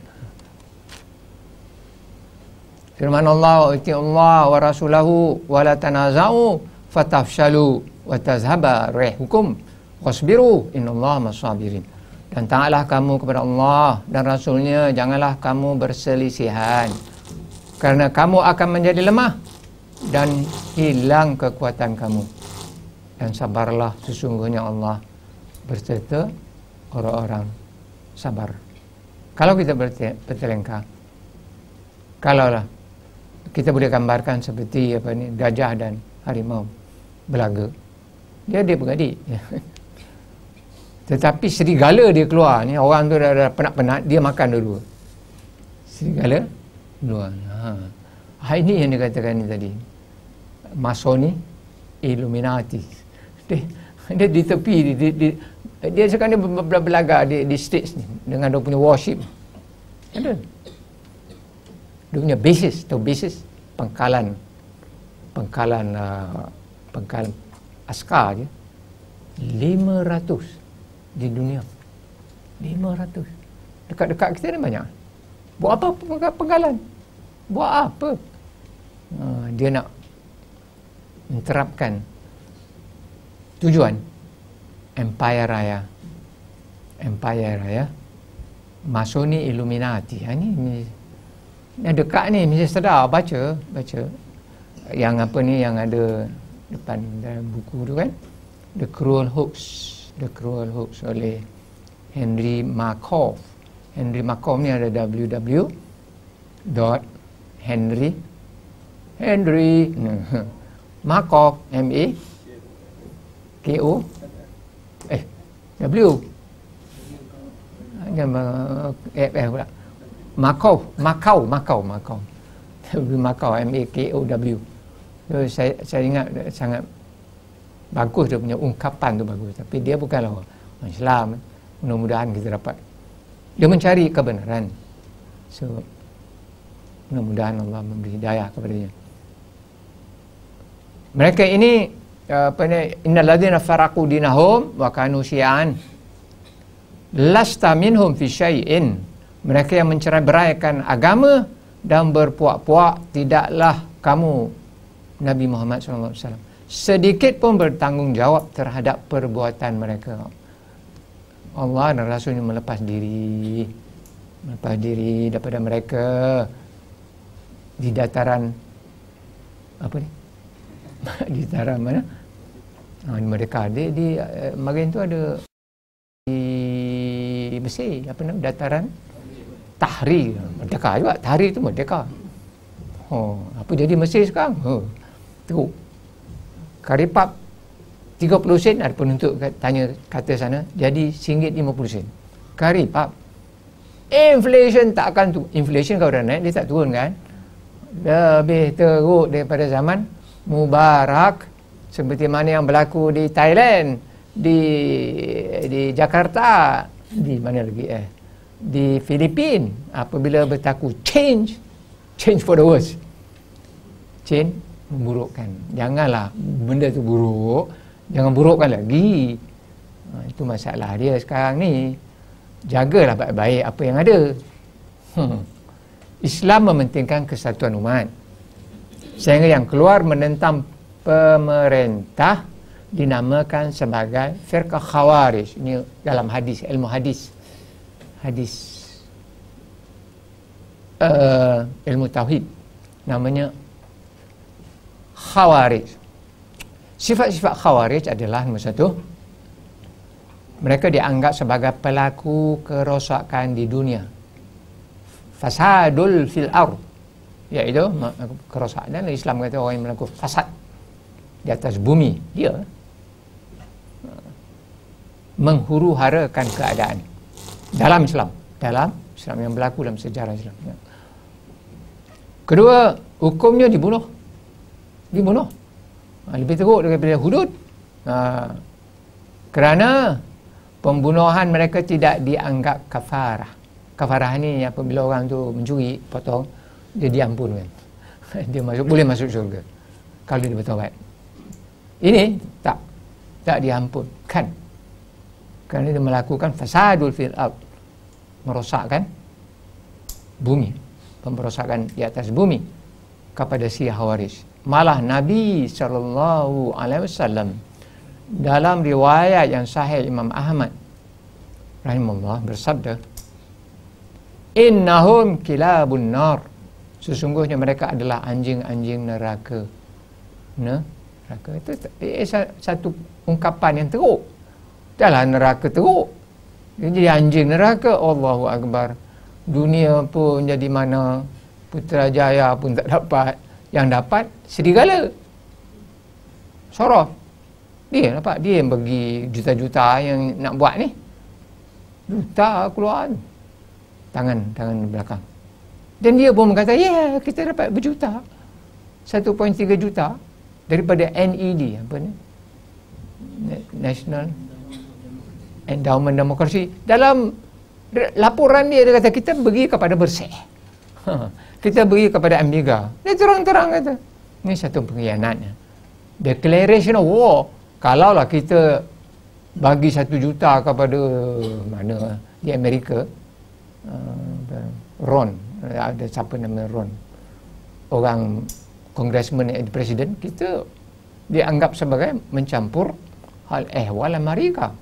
Firman Allah, "Wa Allah wa rasulahu wa la tanaza'u fatafshalu wa tazhaba rihukum wasbiru innallaha masabirin." Dan taatlah kamu kepada Allah dan Rasulnya. Janganlah kamu berselisihan. Kerana kamu akan menjadi lemah dan hilang kekuatan kamu. Dan sabarlah sesungguhnya Allah berserta orang-orang sabar. Kalau kita bertelengkar, kalaulah kita boleh gambarkan seperti apa ni gajah dan harimau belaga dia dia pegadi (laughs) Tetapi serigala dia keluar ni orang tu dah, dah penat-penat dia makan dulu. Serigala dua Ha. Ha, ini yang dia katakan ni tadi. Masoni Illuminati. Dia, dia di tepi dia, dia, dia, dia sekarang dia berlagak di, di stage ni dengan dia punya worship. Ada. Dia punya basis tu basis pengkalan pengkalan uh, ah, pengkalan askar dia 500 di dunia. 500. Dekat-dekat kita ni banyak. Buat apa penggalan? Buat apa? Ha, dia nak menerapkan tujuan empire raya. Empire raya. Masoni Illuminati. Ha, ni, ni. Nah, dekat ni mesti sedar baca baca yang apa ni yang ada depan dalam buku tu kan the cruel hooks The Cruel hoax oleh Henry Markov. Henry Markov ni ada www. dot Henry Henry (laughs) Markov M A K O eh W ada F F pula Markov Markov Markov. Makau (laughs) W Makau M A K O W so, saya saya ingat sangat bagus dia punya ungkapan tu bagus tapi dia bukanlah orang Islam mudah-mudahan kita dapat dia mencari kebenaran so mudah-mudahan Allah memberi hidayah kepada dia mereka ini eh, apa ni innal ladzina faraqu dinahum wa kanu syi'an lasta minhum fi syai'in mereka yang mencerai beraikan agama dan berpuak-puak tidaklah kamu Nabi Muhammad SAW sedikit pun bertanggungjawab terhadap perbuatan mereka. Allah dan Rasulnya melepas diri melepas diri daripada mereka di dataran apa ni? (laughs) di dataran mana? Oh, di Merdeka. Di, di eh, Magen tu ada di Mesir, apa nama? Dataran tahri Merdeka juga. Tahrir tu Merdeka. Oh, apa jadi Mesir sekarang? Oh, teruk karipap 30 sen ada penuntut tanya kata sana jadi singgit 50 sen karipap inflation tak akan tu inflation kau dah naik dia tak turun kan lebih teruk daripada zaman mubarak seperti mana yang berlaku di Thailand di di Jakarta di mana lagi eh di Filipina apabila bertaku change change for the worse change memburukkan. Janganlah benda tu buruk, jangan burukkan lagi. Ha, itu masalah dia sekarang ni. Jagalah baik-baik apa yang ada. Hmm. Islam mementingkan kesatuan umat. Sehingga yang keluar menentang pemerintah dinamakan sebagai firqah khawarij. Ini dalam hadis, ilmu hadis. Hadis uh, ilmu tauhid. Namanya khawarij. Sifat-sifat khawarij adalah nombor satu. Mereka dianggap sebagai pelaku kerosakan di dunia. Fasadul fil ar. Iaitu kerosakan. Dan Islam kata orang yang melakukan fasad di atas bumi. Dia menghuru harakan keadaan dalam Islam. Dalam Islam yang berlaku dalam sejarah Islam. Kedua, hukumnya dibunuh. Bunuh Ha, ah, lebih teruk daripada hudud. Ha, kerana pembunuhan mereka tidak dianggap kafarah. Kafarah ni apabila orang tu mencuri, potong, dia diampun. Kan? (laughs) Dia masuk, boleh masuk syurga. Kalau dia betul bertawad. Ini tak. Tak diampun. Kan? Kerana dia melakukan fasadul fil'ab. Merosakkan bumi. Pemerosakan di atas bumi kepada si Hawaris malah Nabi sallallahu alaihi wasallam dalam riwayat yang sahih Imam Ahmad rahimahullah bersabda innahum kilabun nar sesungguhnya mereka adalah anjing-anjing neraka neraka itu eh, satu ungkapan yang teruk dalam neraka teruk jadi anjing neraka Allahu akbar dunia pun jadi mana putrajaya pun tak dapat yang dapat serigala sorof dia dapat dia yang bagi juta-juta yang nak buat ni juta keluar tangan tangan belakang dan dia pun berkata ya yeah, kita dapat berjuta 1.3 juta daripada NED apa ni National Endowment Democracy dalam laporan dia dia kata kita bagi kepada bersih (laughs) ha kita beri kepada Amerika. Dia terang-terang kata. Ini satu pengkhianatnya. Declaration of war. Kalau lah kita bagi satu juta kepada mana di Amerika. Uh, Ron. Ada siapa nama Ron. Orang congressman and president. Kita dianggap sebagai mencampur hal ehwal Amerika.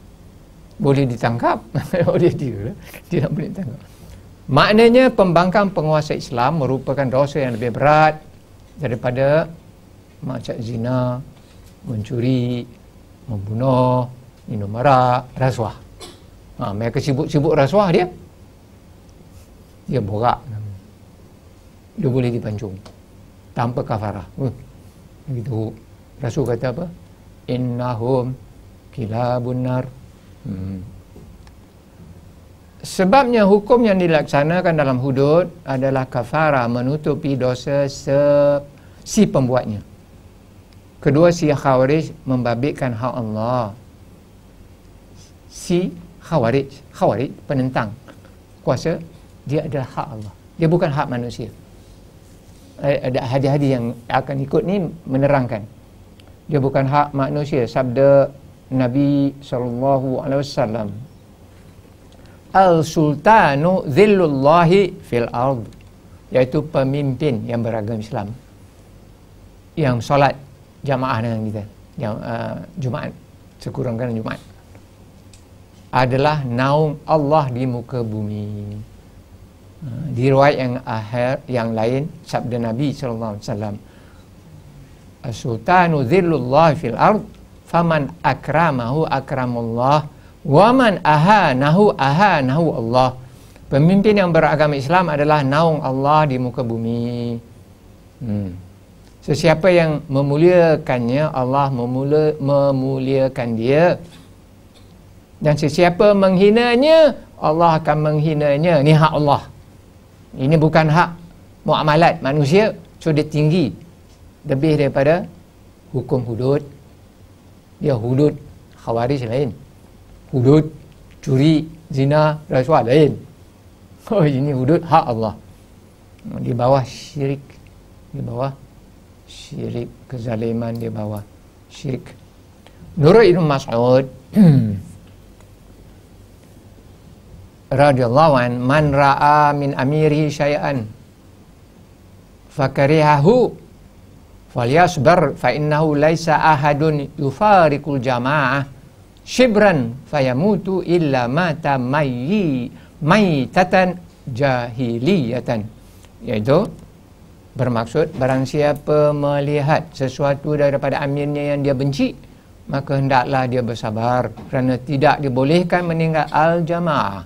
Boleh ditangkap (laughs) oleh dia. Dia tak boleh ditangkap. Maknanya pembangkang penguasa Islam merupakan dosa yang lebih berat daripada macam zina, mencuri, membunuh, minum marak, rasuah. Ha, mereka sibuk-sibuk rasuah dia. Dia borak. Dia boleh dipancung. Tanpa kafarah. Hmm. Begitu. Rasul kata apa? Innahum kilabun nar. Hmm sebabnya hukum yang dilaksanakan dalam hudud adalah kafara menutupi dosa se si pembuatnya. Kedua si khawarij membabitkan hak Allah. Si khawarij, khawarij penentang kuasa dia adalah hak Allah. Dia bukan hak manusia. Eh, ada hadis-hadis yang akan ikut ni menerangkan. Dia bukan hak manusia. Sabda Nabi saw al-sultanu dhillullahi fil ard iaitu pemimpin yang beragama Islam yang solat jamaah dengan kita yang uh, Jumaat sekurang-kurangnya Jumaat adalah naung Allah di muka bumi. Uh, di riwayat yang akhir yang lain sabda Nabi sallallahu alaihi wasallam As-sultanu dhillullah fil ard faman akramahu akramullah Waman aha nahu aha nahu Allah. Pemimpin yang beragama Islam adalah naung Allah di muka bumi. Hmm. Sesiapa yang memuliakannya, Allah memula, memuliakan dia. Dan sesiapa menghinanya, Allah akan menghinanya. Ini hak Allah. Ini bukan hak muamalat manusia. So dia tinggi. Lebih daripada hukum hudud. Dia hudud khawarij lain hudud curi zina rasuah lain oh ini hudud hak Allah di bawah syirik di bawah syirik kezaliman di bawah syirik Nurul ibn Mas'ud (clears throat) radhiyallahu an man ra'a min amiri syai'an fakarihahu falyasbar fa innahu laisa ahadun yufariqul jama'ah shibran fayamutu illa mata mayyi maytatan jahiliyatan iaitu bermaksud barang siapa melihat sesuatu daripada aminnya yang dia benci maka hendaklah dia bersabar kerana tidak dibolehkan meninggal al-jamaah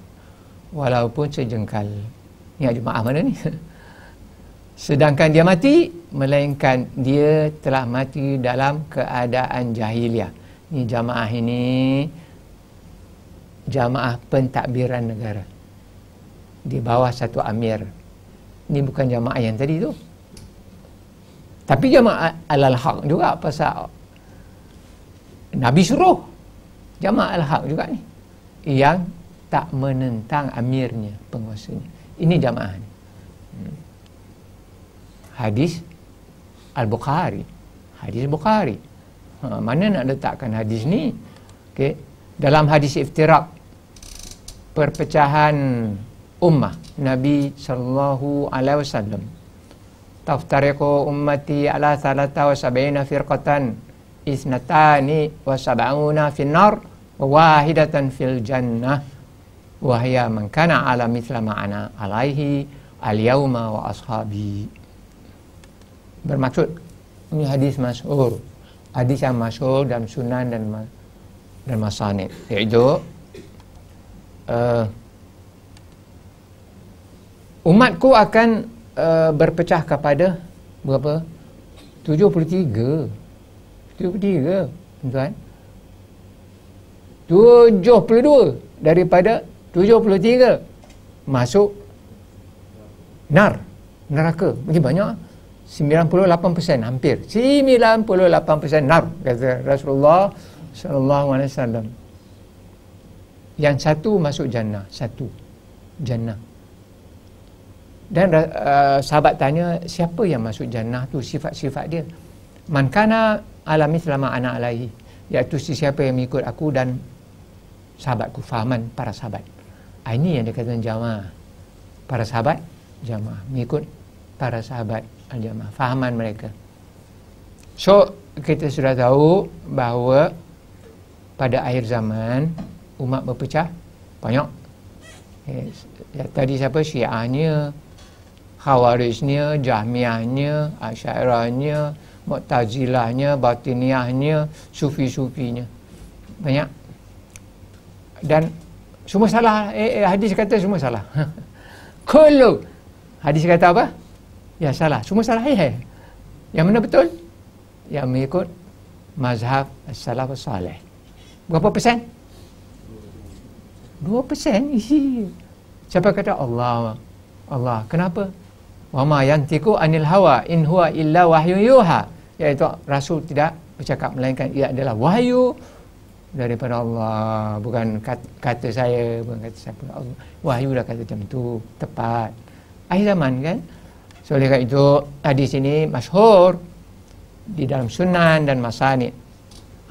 walaupun sejengkal ni al-jamaah mana ni (laughs) sedangkan dia mati melainkan dia telah mati dalam keadaan jahiliyah ni jamaah ini jamaah pentadbiran negara di bawah satu amir ni bukan jamaah yang tadi tu tapi jamaah al-haq juga pasal nabi suruh jamaah al-haq juga ni yang tak menentang amirnya penguasanya ini jamaah ni. Hmm. hadis al-bukhari hadis bukhari Ha, mana nak letakkan hadis ni? Okay. Dalam hadis iftirak, perpecahan ummah Nabi sallallahu alaihi wasallam. Taftariqu ummati ala 73 firqatan isnatani wa sab'una fil nar wa wahidatan fil jannah wa hiya man kana ala mithla ma'ana alaihi al yauma wa ashabi bermaksud ini hadis masyhur hadis yang masyhur dalam sunan dan dan masanid iaitu uh, umatku akan uh, berpecah kepada berapa 73 73 tuan 72 daripada 73 masuk nar neraka bagi banyak 98% hampir 98% nar kata Rasulullah sallallahu alaihi wasallam yang satu masuk jannah satu jannah dan uh, sahabat tanya siapa yang masuk jannah tu sifat-sifat dia man kana ala mislama ana alaihi iaitu siapa yang mengikut aku dan sahabatku fahaman para sahabat ah, ini yang dikatakan jamaah para sahabat jamaah mengikut para sahabat al-jamaah fahaman mereka so kita sudah tahu bahawa pada akhir zaman umat berpecah banyak eh, tadi siapa syiahnya khawarijnya jahmiahnya asyairahnya mu'tazilahnya batiniahnya sufi-sufinya banyak dan semua salah eh, eh hadis kata semua salah (laughs) kullu hadis kata apa ya salah semua salah hai yang mana betul yang mengikut mazhab salaf salih berapa persen Dua persen siapa kata Allah Allah kenapa wa ma yantiku anil hawa in huwa illa wahyu yuha iaitu rasul tidak bercakap melainkan ia adalah wahyu daripada Allah bukan kata saya bukan kata siapa Allah wahyu dah kata macam tu tepat akhir zaman kan So, oleh itu hadis ini masyhur di dalam sunan dan masanid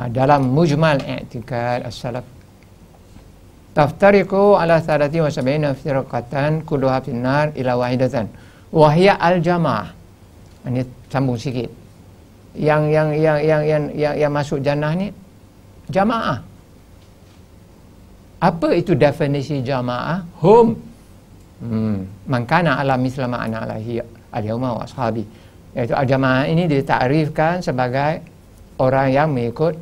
ah, dalam mujmal i'tikad as-salaf taftariqu ala thalathi wa sab'ina firqatan kulluha fi nar ila wahidatan wa hiya al-jamaah ini sambung sikit yang yang yang yang yang yang, yang masuk jannah ni jamaah apa itu definisi jamaah hum hmm man kana ala misla ma'ana ala al-yauma wa ashabi iaitu al-jamaah ini ditakrifkan sebagai orang yang mengikut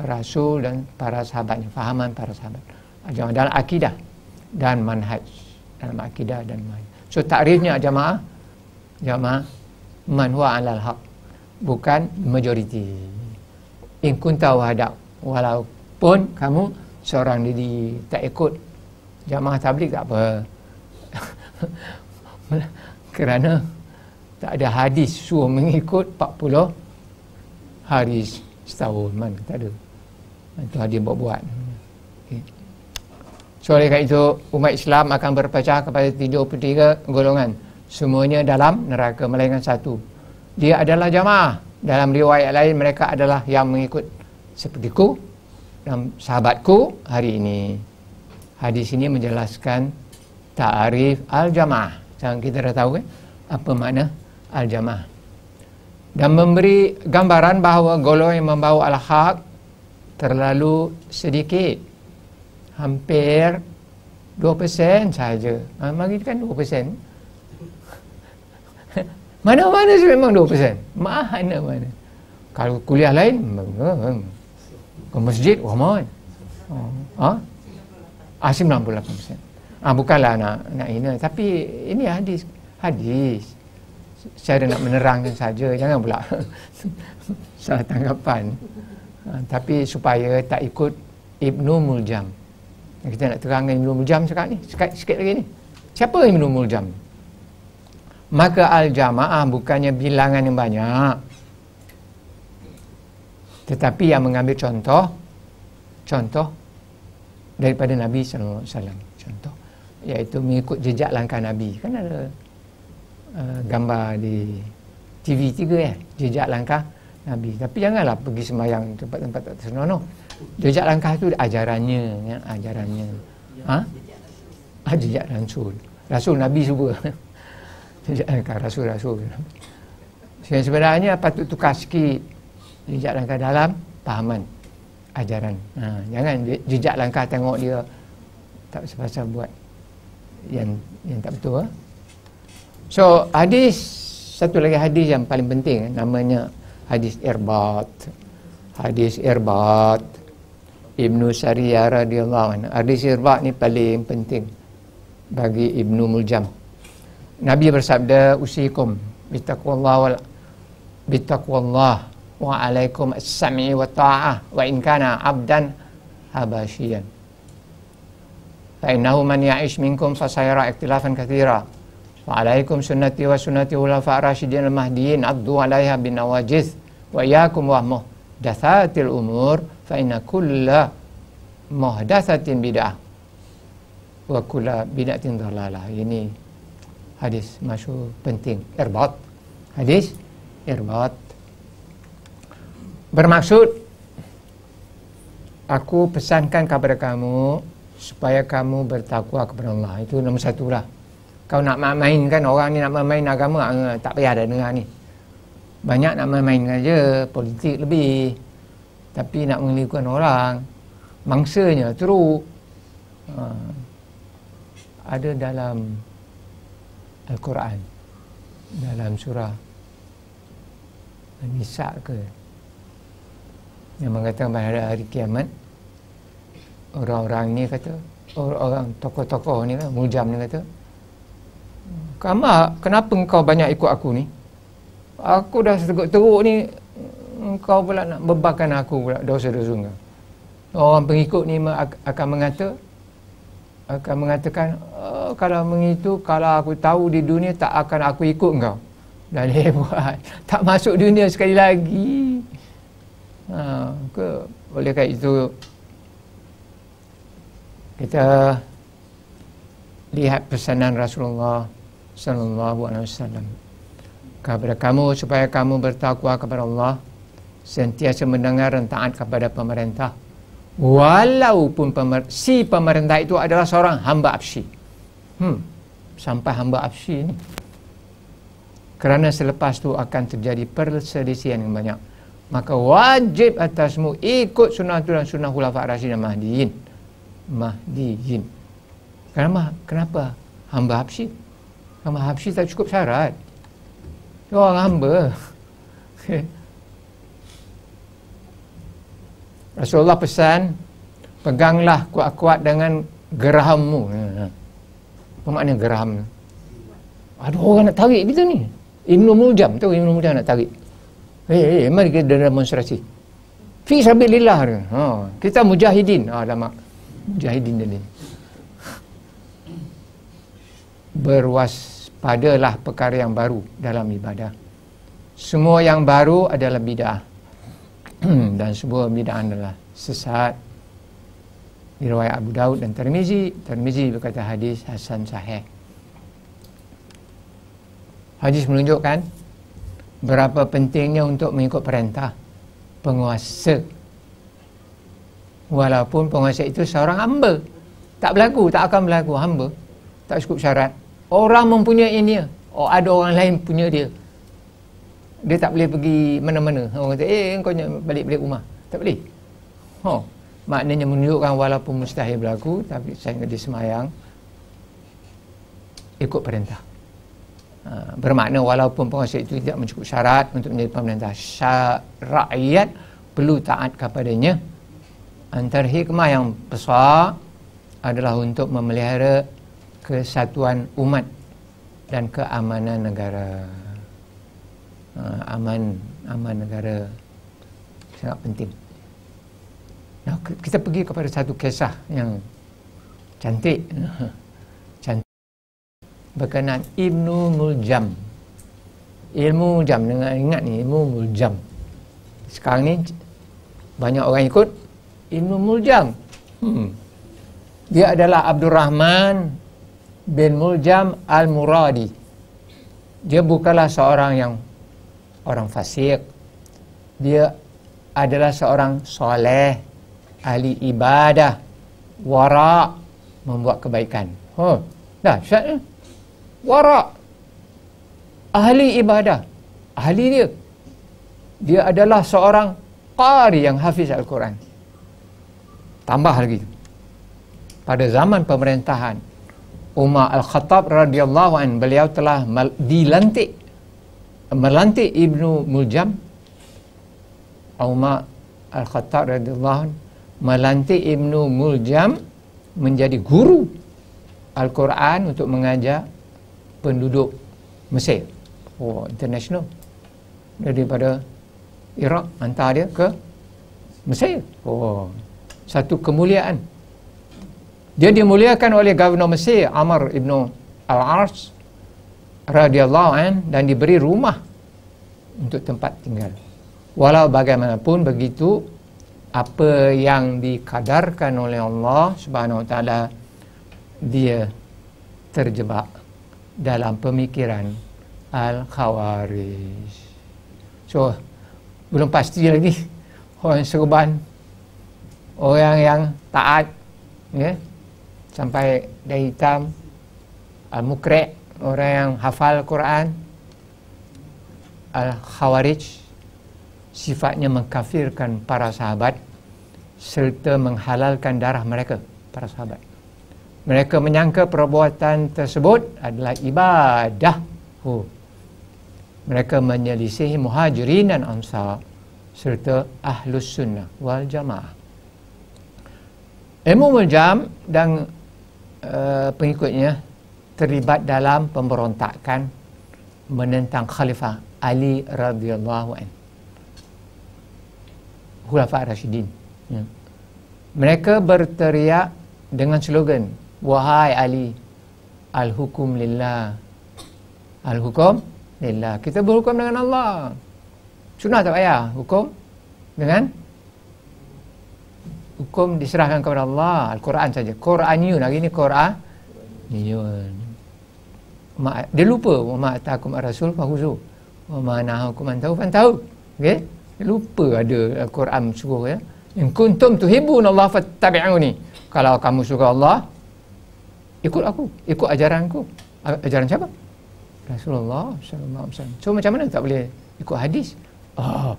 rasul dan para sahabatnya fahaman para sahabat al-jamaah dalam akidah dan manhaj dalam akidah dan manhaj so takrifnya al-jamaah jamaah man huwa alal haq bukan majoriti in kunta wahdak walaupun kamu seorang diri tak ikut jamaah tablik tak apa (laughs) kerana tak ada hadis suruh mengikut 40 hari setahun mana tak ada itu hadis buat-buat okay. so oleh itu umat Islam akan berpecah kepada 73 golongan semuanya dalam neraka melainkan satu dia adalah jamaah dalam riwayat lain mereka adalah yang mengikut sepertiku dan sahabatku hari ini hadis ini menjelaskan ta'rif al-jamaah yang kita dah tahu kan? apa makna al-jamaah dan memberi gambaran bahawa golongan yang membawa al-haq terlalu sedikit hampir 2% saja. Ha, mari kan 2%. Mana-mana sih memang 2%. Mana mana. Kalau kuliah lain hmm, ke masjid Rahman. Oh, ha? Asim 98%. Ah ha, nak nak ini tapi ini hadis hadis saya nak menerangkan saja jangan pula (laughs) salah tanggapan ha, tapi supaya tak ikut Ibnu Muljam kita nak terangkan Ibnu Muljam sekarang ni sikit, sikit lagi ni siapa Ibnu Muljam maka al-jamaah bukannya bilangan yang banyak tetapi yang mengambil contoh contoh daripada Nabi sallallahu alaihi wasallam contoh iaitu mengikut jejak langkah Nabi kan ada Eh, gambar di TV3 eh, jejak langkah Nabi. Tapi janganlah pergi sembahyang tempat-tempat tak senonoh. Jejak langkah tu ajarannya, ya, ajarannya. Ha? Ah, jejak Rasul. Rasul Nabi cuba. (laughs) jejak langkah Rasul-Rasul. Sebenarnya patut tukar sikit jejak langkah dalam pahaman ajaran. Ha, jangan jejak langkah tengok dia tak sepasang buat yang yang tak betul. Ha? So hadis satu lagi hadis yang paling penting namanya hadis irbat. Hadis irbat Ibnu Sariyah radhiyallahu anhu. Hadis irbat ni paling penting bagi Ibnu Muljam. Nabi bersabda usikum bittaqwallah wal bittaqwallah wa alaikum as sami wa ta'ah wa in kana abdan habasyian. Fa innahu man ya'ish minkum fa sayara ikhtilafan katsira. Assalamualaikum sunnati wa sunnati ulafa rasyidin al-mahdiin abdu alaiha bin nawajiz wa yakum wa muhdathatil umur fa inna kulla muhdathatin bid'ah wa kulla bid'atin dalalah ini hadis masyur penting irbat hadis irbat bermaksud aku pesankan kepada kamu supaya kamu bertakwa kepada Allah itu nombor satu lah kau nak main kan orang ni nak main-main agama ah, Tak payah dah dengar ni Banyak nak main-main aja Politik lebih Tapi nak mengelirukan orang Mangsanya teruk ha. Ada dalam Al-Quran Dalam surah Nisa ke Yang mengatakan pada hari kiamat Orang-orang ni kata Orang-orang tokoh-tokoh ni kan Mujam ni kata Kamar, ah, kenapa engkau banyak ikut aku ni? Aku dah seteguk teruk ni, engkau pula nak bebakan aku pula dosa-dosa engkau. Orang pengikut ni akan mengata, akan mengatakan, oh, kalau mengitu, kalau aku tahu di dunia, tak akan aku ikut engkau. Dan dia (laughs) buat, tak masuk dunia sekali lagi. Ha, ke, boleh kait itu, kita lihat pesanan Rasulullah sallallahu alaihi wasallam kepada kamu supaya kamu bertakwa kepada Allah sentiasa mendengar dan taat kepada pemerintah walaupun pemer- si pemerintah itu adalah seorang hamba absi. hmm sampai hamba absi ini kerana selepas itu akan terjadi perselisihan yang banyak maka wajib atasmu ikut sunnah itu dan sunnah khulafah rasyidah mahdiin mahdiin kenapa kenapa hamba absyi Habsyidah cukup syarat. Dia orang hamba. (laughs) Rasulullah pesan, peganglah kuat-kuat dengan gerahammu. Ha. Apa makna geraham? Ada orang nak tarik kita ni. Ibnu Muljam, tahu Ibnu Muljam nak tarik. Eh hey, eh, mari kita demonstrasi. Fi sabilillah. Ha, kita mujahidin. Ha, lama. Mujahidin tadi berwaspadalah perkara yang baru dalam ibadah. Semua yang baru adalah bid'ah. (clears throat) dan semua bid'ah adalah sesat. Diriwayat Abu Daud dan Tirmizi, Tirmizi berkata hadis hasan sahih. Hadis menunjukkan berapa pentingnya untuk mengikut perintah penguasa. Walaupun penguasa itu seorang hamba. Tak berlaku, tak akan berlaku hamba tak cukup syarat orang mempunyai ini, oh, ada orang lain punya dia dia tak boleh pergi mana-mana orang kata eh kau balik-balik rumah tak boleh oh, maknanya menunjukkan walaupun mustahil berlaku tapi saya ingat dia semayang ikut perintah ha, bermakna walaupun penguasa itu tidak mencukup syarat untuk menjadi pemerintah rakyat perlu taat kepadanya antara hikmah yang besar adalah untuk memelihara kesatuan umat dan keamanan negara uh, aman aman negara sangat penting nah, kita pergi kepada satu kisah yang cantik (laughs) cantik berkenaan Ibnu Muljam Ilmu Muljam dengan ingat ni Ilmu Muljam sekarang ni banyak orang ikut Ibnu Muljam hmm. dia adalah Abdul Rahman bin Muljam Al-Muradi. Dia bukanlah seorang yang orang fasik. Dia adalah seorang soleh, ahli ibadah, warak, membuat kebaikan. Huh. Ha, dah, syak ni. Eh? Warak. Ahli ibadah. Ahli dia. Dia adalah seorang qari yang hafiz Al-Quran. Tambah lagi. Pada zaman pemerintahan Umar Al-Khattab radhiyallahu an beliau telah dilantik melantik Ibnu Muljam Umar Al-Khattab radhiyallahu an melantik Ibnu Muljam menjadi guru Al-Quran untuk mengajar penduduk Mesir oh international daripada Iraq hantar dia ke Mesir oh satu kemuliaan dia dimuliakan oleh Gubernur Mesir Amr ibnu Al-Ars radhiyallahu an dan diberi rumah untuk tempat tinggal. Walau bagaimanapun begitu apa yang dikadarkan oleh Allah Subhanahu taala dia terjebak dalam pemikiran al-khawarij. So belum pasti lagi orang serban orang yang taat ya yeah? sampai dari hitam al uh, mukrek orang yang hafal Quran al khawarij sifatnya mengkafirkan para sahabat serta menghalalkan darah mereka para sahabat mereka menyangka perbuatan tersebut adalah ibadah oh. mereka menyelisih muhajirin dan ansar serta ahlus sunnah wal jamaah Imam al dan Eh, pengikutnya terlibat dalam pemberontakan menentang khalifah Ali radhiyallahu an. Khulafa Rashidin. Ya. Mereka berteriak dengan slogan wahai Ali al-hukum lillah. Al-hukum lillah. Kita berhukum dengan Allah. Sunnah tak payah hukum dengan hukum diserahkan kepada Allah Al-Quran saja Quran yun hari ini Quran yun dia lupa wama ta'akum ar-rasul fahuzu wama nahakum an tahu fantahu okay? dia lupa ada Al-Quran suruh ya in kuntum tuhibun Allah fattabi'uni kalau kamu suka Allah ikut aku ikut ajaranku ajaran siapa Rasulullah sallallahu alaihi wasallam so macam mana tak boleh ikut hadis oh,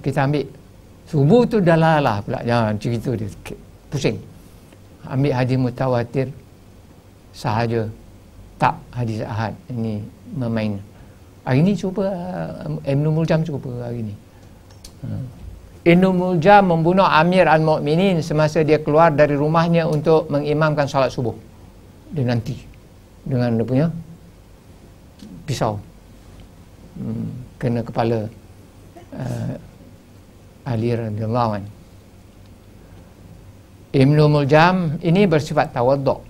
kita ambil Subuh tu dalalah, lalah pula. Jangan ya, cerita dia sikit. Pusing. Ambil hadis mutawatir sahaja. Tak hadis ahad. Ini memain. Hari ni cuba. Eh, Ibn Muljam cuba hari ni. Hmm. Ibn Muljam membunuh Amir Al-Mu'minin semasa dia keluar dari rumahnya untuk mengimamkan salat subuh. Dia nanti. Dengan dia punya pisau. Hmm, kena kepala uh, Ali radhiyallahu anhu. Ibnu Muljam ini bersifat tawaduk.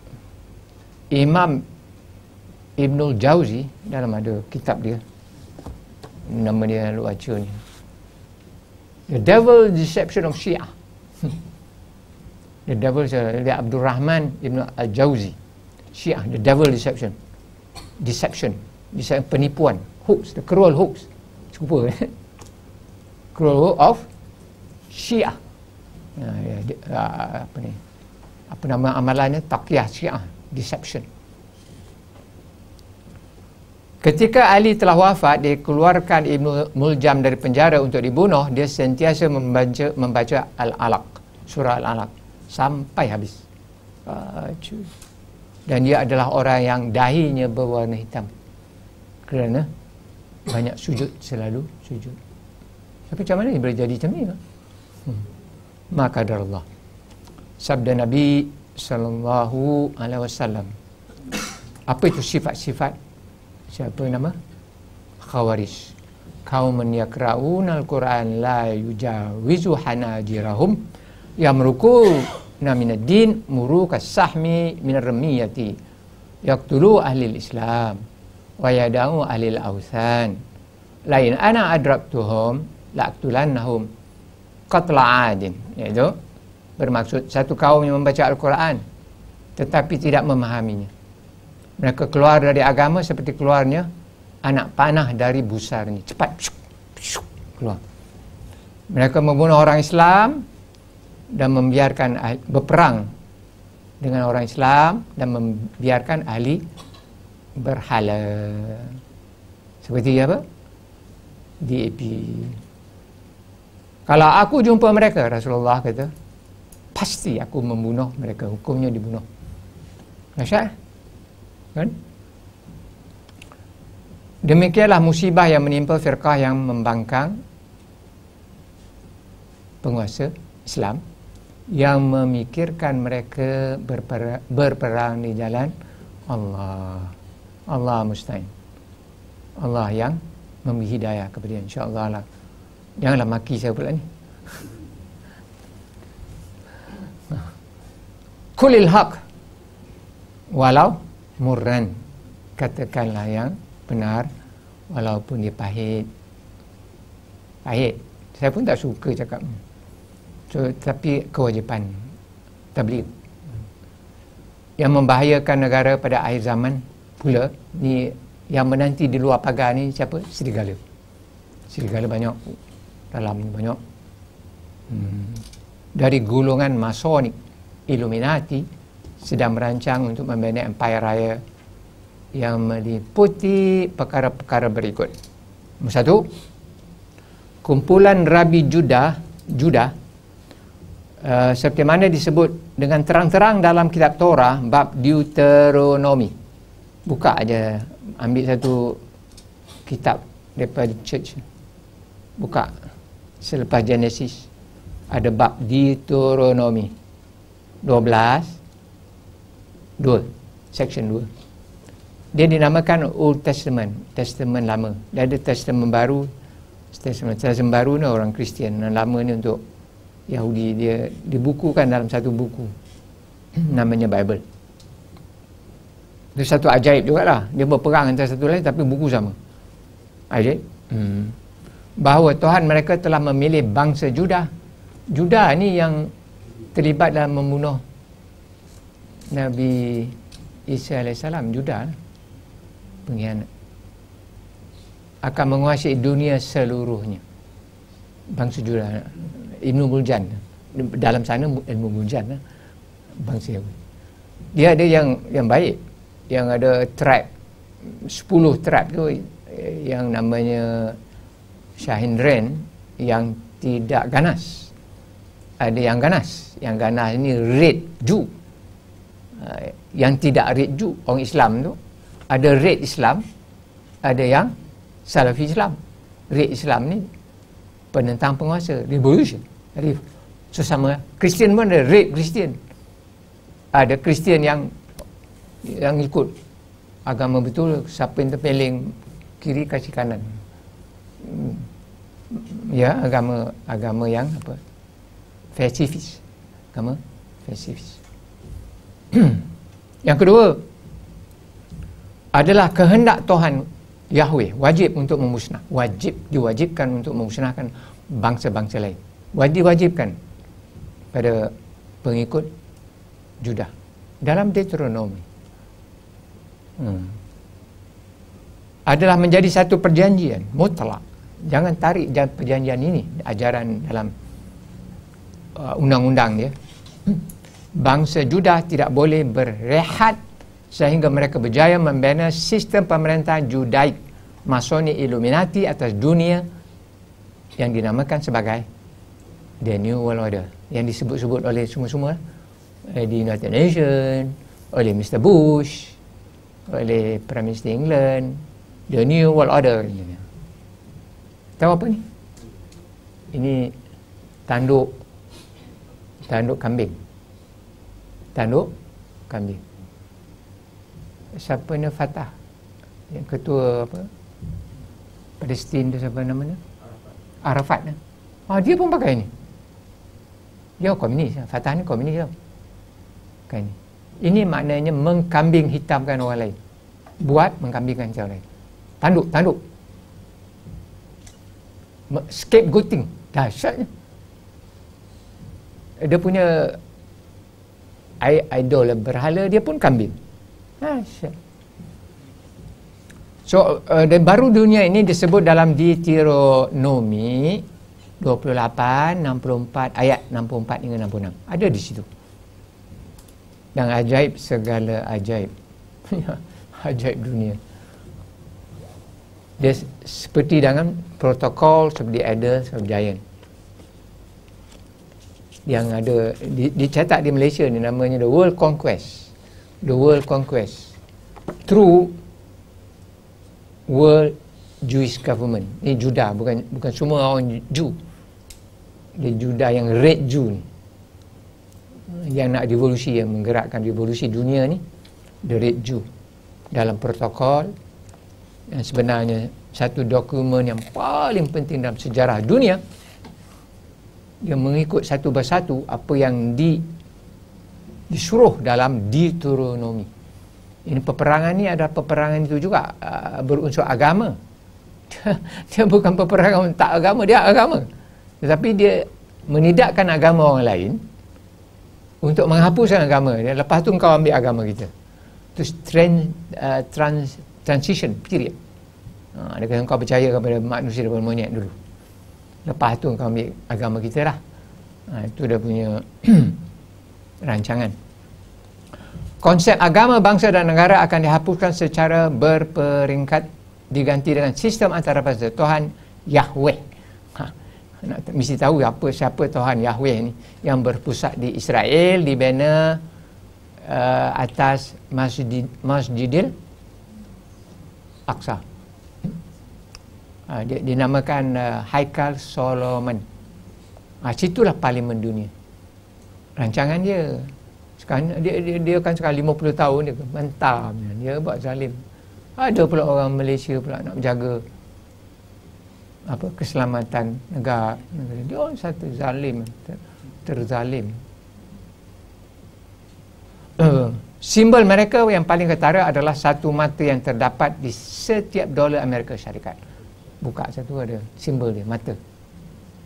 Imam Ibnul Jauzi dalam ada kitab dia. Nama dia lalu baca ni. The Devil Deception of Shia. (laughs) the Devil dia Abdul Rahman Ibn Al Jauzi. Shia The Devil Deception. Deception. Deception penipuan. Hoax. The cruel hoax. Cuba. Eh. (laughs) cruel of Syiah. Ya, ya, di, uh, ah, ah, ah, apa ni? Apa nama amalannya? Taqiyah Syiah, deception. Ketika Ali telah wafat, dikeluarkan Ibnu Muljam dari penjara untuk dibunuh, dia sentiasa membaca membaca Al-Alaq, surah Al-Alaq sampai habis. Dan dia adalah orang yang dahinya berwarna hitam. Kerana banyak sujud selalu sujud. Tapi macam mana dia boleh jadi macam ni? maka Allah. sabda nabi sallallahu alaihi wasallam apa itu sifat-sifat siapa nama khawaris kaum man al-quran la yujawizu hanajirahum yamruku naminaddin muru kasahmi minar ramiyati yaqtulu ahli al-islam wa yad'u ahli al-awthan lain ana adrabtuhum la aktulannahum qatla adin iaitu bermaksud satu kaum yang membaca al-Quran tetapi tidak memahaminya mereka keluar dari agama seperti keluarnya anak panah dari busar ini cepat pshuk, pshuk, keluar mereka membunuh orang Islam dan membiarkan ahli, berperang dengan orang Islam dan membiarkan ahli berhala seperti apa DAP kalau aku jumpa mereka, Rasulullah kata, pasti aku membunuh mereka. Hukumnya dibunuh. Nasyah? Kan? Demikianlah musibah yang menimpa firqah yang membangkang penguasa Islam yang memikirkan mereka berperang, berperang di jalan Allah. Allah mustain. Allah yang memberi hidayah kepada insya-Allah Allah. Janganlah maki saya pula ni. Kulil haq. Walau murran. Katakanlah yang benar. Walaupun dia pahit. Pahit. Saya pun tak suka cakap. So, tapi kewajipan. Tabligh. Yang membahayakan negara pada akhir zaman pula. Ni yang menanti di luar pagar ni siapa? Serigala. Serigala banyak dalam banyak hmm, dari gulungan Masonik Illuminati sedang merancang untuk membina empire raya yang meliputi perkara-perkara berikut. Nombor satu, kumpulan Rabi Judah, Judah eh, Uh, seperti mana disebut dengan terang-terang dalam kitab Torah bab Deuteronomy buka aja ambil satu kitab daripada church buka selepas Genesis ada bab Deuteronomy 12 2 section 2 dia dinamakan Old Testament Testament lama dia ada Testament baru Testament, Testament baru ni orang Kristian yang lama ni untuk Yahudi dia dibukukan dalam satu buku namanya Bible itu satu ajaib juga lah dia berperang antara satu lain tapi buku sama ajaib hmm bahawa Tuhan mereka telah memilih bangsa Judah. Judah ni yang terlibat dalam membunuh Nabi Isa AS. Judah lah. pengkhianat. Akan menguasai dunia seluruhnya. Bangsa Judah. Lah. Ibnu Buljan. Dalam sana Ibnu Buljan. Lah. Bangsa Yahudi. Dia ada yang yang baik. Yang ada trap. Sepuluh trap tu eh, yang namanya Shahin yang tidak ganas. Ada yang ganas. Yang ganas ini red ju. Ha, yang tidak red ju, orang Islam tu. Ada red Islam, ada yang salafi Islam. Red Islam ni penentang penguasa, revolution. Jadi, so sama Christian pun ada red Christian. Ada Christian yang yang ikut agama betul, siapa yang terpeling kiri kasih kanan ya agama agama yang apa fasifis agama fasifis (clears throat) yang kedua adalah kehendak Tuhan Yahweh wajib untuk memusnah wajib diwajibkan untuk memusnahkan bangsa-bangsa lain wajib wajibkan pada pengikut Judah dalam Deuteronomi hmm. adalah menjadi satu perjanjian mutlak jangan tarik perjanjian ini ajaran dalam uh, undang-undang dia bangsa Judah tidak boleh berehat sehingga mereka berjaya membina sistem pemerintahan Judaik Masoni Illuminati atas dunia yang dinamakan sebagai The New World Order yang disebut-sebut oleh semua-semua eh, di United Nations oleh Mr. Bush oleh Prime Minister England The New World Order Tahu apa ni? Ini tanduk tanduk kambing. Tanduk kambing. Siapa ni Fatah? Yang ketua apa? Palestin tu siapa nama ni? Arafat. Arafat. Ah dia pun pakai ni. Dia komunis. Fatah ni komunis dia. Kan ni. Ini maknanya mengkambing hitamkan orang lain. Buat mengkambingkan orang lain. Tanduk, tanduk scapegoating dahsyatnya dia punya idol berhala dia pun kambing dahsyat ha, so uh, dan baru dunia ini disebut dalam di Deuteronomy 28 64 ayat 64 hingga 66 ada di situ yang ajaib segala ajaib (laughs) ya, ajaib dunia dia seperti dengan protokol seperti ada seperti Giant yang ada di, dicetak di Malaysia ni namanya The World Conquest The World Conquest through World Jewish Government ni Judah bukan bukan semua orang Jew dia Judah yang Red Jew ni yang nak revolusi yang menggerakkan revolusi dunia ni The Red Jew dalam protokol yang sebenarnya satu dokumen yang paling penting dalam sejarah dunia yang mengikut satu persatu apa yang di disuruh dalam diturunomi Ini peperangan ini ada peperangan itu juga ah, berunsur agama. dia bukan peperangan tak agama, dia agama. Tetapi dia menidakkan agama orang lain untuk menghapuskan agama. Lepas tu kau ambil agama kita. Itu trend, uh, trans, transition period. Ha, dia kata, percaya kepada manusia daripada monyet dulu. Lepas tu kau ambil agama kita lah. Ha, itu dah punya (clears throat) rancangan. Konsep agama bangsa dan negara akan dihapuskan secara berperingkat diganti dengan sistem antara antarabangsa Tuhan Yahweh. Ha, nak, mesti tahu apa siapa Tuhan Yahweh ni yang berpusat di Israel, di bina uh, atas Masjid, Masjidil Aqsa. Ah, dia dinamakan uh, ah, Haikal Solomon. Ah situlah parlimen dunia. Rancangan dia. Sekarang dia dia, dia kan sekarang 50 tahun dia mentam dia buat zalim. Ada pula orang Malaysia pula nak jaga apa keselamatan negara negara dia orang satu zalim ter, terzalim. Uh, simbol mereka yang paling ketara adalah satu mata yang terdapat di setiap dolar Amerika Syarikat buka satu ada simbol dia mata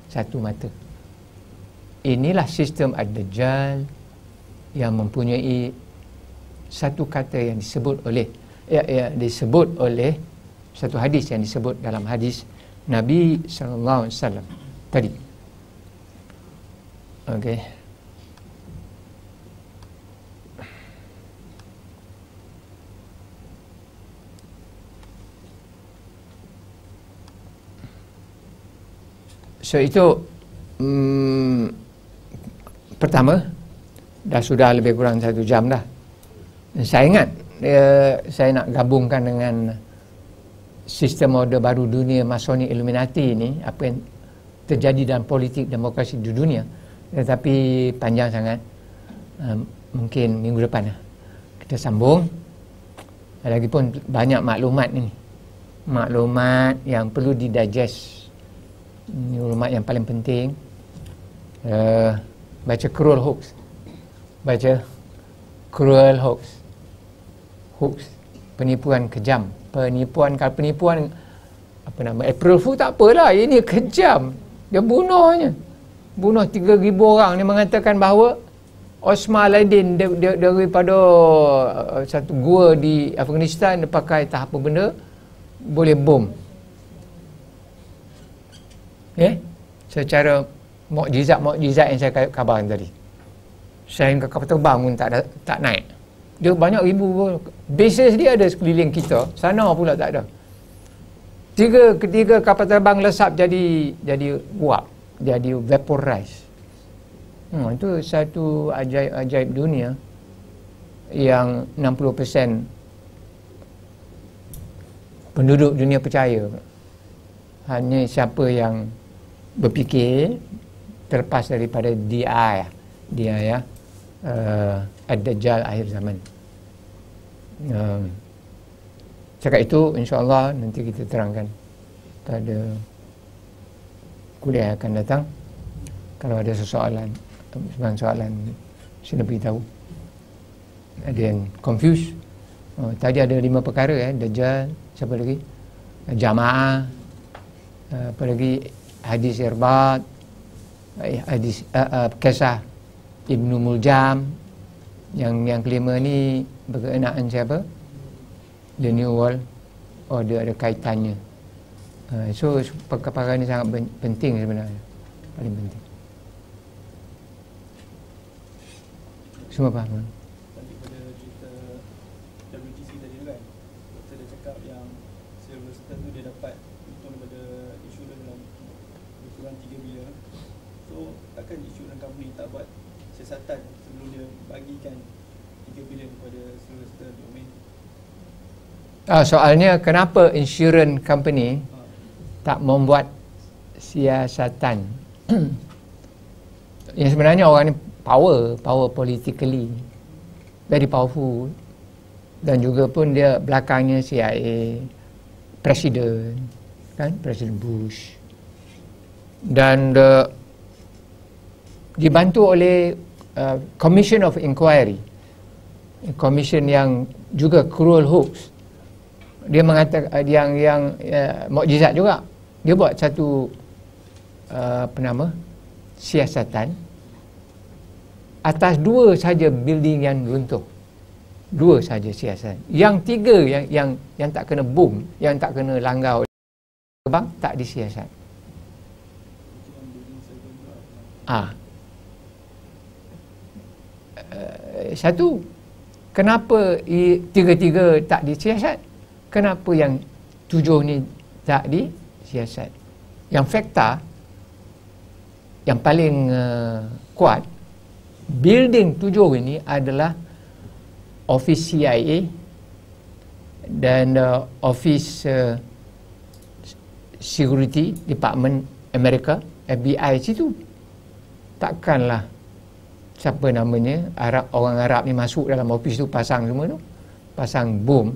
satu mata inilah sistem ad-dajjal yang mempunyai satu kata yang disebut oleh ya, ya disebut oleh satu hadis yang disebut dalam hadis Nabi sallallahu alaihi wasallam tadi okey So itu hmm, pertama dah sudah lebih kurang satu jam dah. Saya ingat uh, saya nak gabungkan dengan sistem order baru dunia Masoni Illuminati ini apa yang terjadi dalam politik demokrasi di dunia tetapi panjang sangat um, mungkin minggu depan lah. kita sambung lagi pun banyak maklumat ini maklumat yang perlu didigest ini ulama yang paling penting uh, baca cruel hoax baca cruel hoax hoax penipuan kejam penipuan kalau penipuan apa nama April Fool tak apalah ini kejam dia bunuhnya bunuh 3000 orang dia mengatakan bahawa Osman Aladin daripada eh, satu gua di Afghanistan dia pakai tahap apa benda boleh bom Ya? Secara mukjizat-mukjizat yang saya khabar tadi. Saya ingat kapal terbangun tak ada, tak naik. Dia banyak ribu pun. Bisnes dia ada sekeliling kita. Sana pula tak ada. Tiga ketiga kapal terbang lesap jadi jadi uap. Jadi vaporize. Hmm, itu satu ajaib-ajaib dunia yang 60% penduduk dunia percaya. Hanya siapa yang berfikir terlepas daripada dia ah, ya dia ah, ya eh, uh, ad-dajjal akhir zaman um, cakap itu insyaallah nanti kita terangkan tak ada kuliah akan datang kalau ada soalan sebuah soalan sila beritahu ada yang confused oh, tadi ada lima perkara ya eh. dajjal siapa lagi jamaah uh, apa lagi hadis irbat eh, hadis uh, uh, kisah Ibnu Muljam yang yang kelima ni berkenaan siapa the new world oh dia ada kaitannya uh, so perkara perkara ni sangat penting sebenarnya paling penting semua paham kan? takkan isu dan company tak buat siasatan sebelum dia bagikan 3 bilion kepada solicitor domain Uh, soalnya kenapa insurance company ah. tak membuat siasatan (clears throat) yang sebenarnya orang ni power power politically very powerful dan juga pun dia belakangnya CIA presiden kan presiden Bush dan the uh, dibantu oleh uh, Commission of Inquiry Commission yang juga cruel hoax dia mengatakan uh, yang yang uh, mukjizat juga dia buat satu uh, apa nama siasatan atas dua saja building yang runtuh dua saja siasatan yang tiga yang yang yang tak kena boom yang tak kena langgar bang tak disiasat ah Eh, satu kenapa tiga-tiga tak disiasat kenapa yang tujuh ni tak disiasat yang fakta yang paling uh, kuat building tujuh ini adalah office CIA dan uh, eh, office uh, security department Amerika FBI situ takkanlah siapa namanya Arab orang Arab ni masuk dalam ofis tu pasang semua tu pasang bom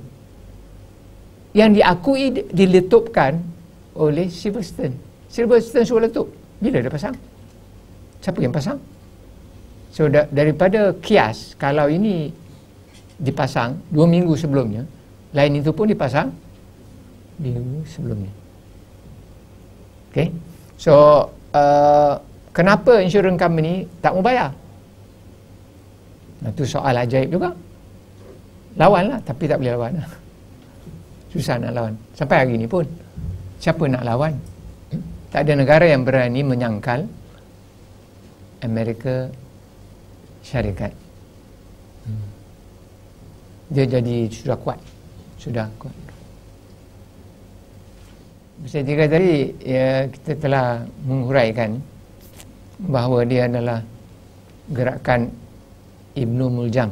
yang diakui diletupkan oleh Silverstone Silverstone suruh letup bila dia pasang siapa yang pasang so da- daripada kias kalau ini dipasang dua minggu sebelumnya lain itu pun dipasang minggu sebelumnya Okay. So, uh, kenapa insurans company tak mau bayar? Nah Itu soal ajaib juga. Lawanlah tapi tak boleh lawan. Susah nak lawan. Sampai hari ini pun. Siapa nak lawan? Tak ada negara yang berani menyangkal Amerika syarikat. Hmm. Dia jadi sudah kuat. Sudah kuat. Saya tiga tadi ya, kita telah menguraikan bahawa dia adalah gerakan Ibnu Muljam.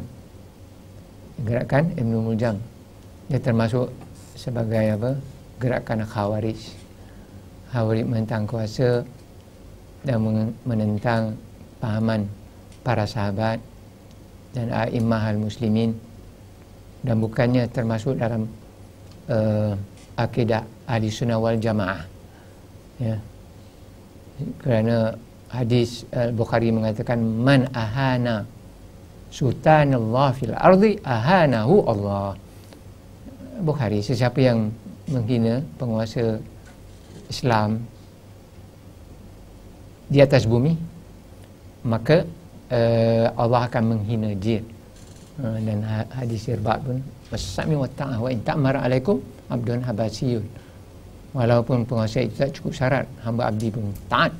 Gerakan Ibnu Muljam. Dia termasuk sebagai apa? Gerakan Khawarij. Khawarij menentang kuasa dan menentang pahaman para sahabat dan a'immah al-muslimin dan bukannya termasuk dalam uh, akidah ahli sunnah wal jamaah ya kerana hadis uh, Bukhari mengatakan man ahana Sultanullah fil ardi ahanahu Allah. Bukhari sesiapa yang menghina penguasa Islam di atas bumi maka uh, Allah akan menghina eh, ha-, dia. Uh, dan hadis sirbat pun masami wa ta'ahu wa intamar alaikum abdun habasiyun. Walaupun penguasa itu tak cukup syarat hamba abdi pun taat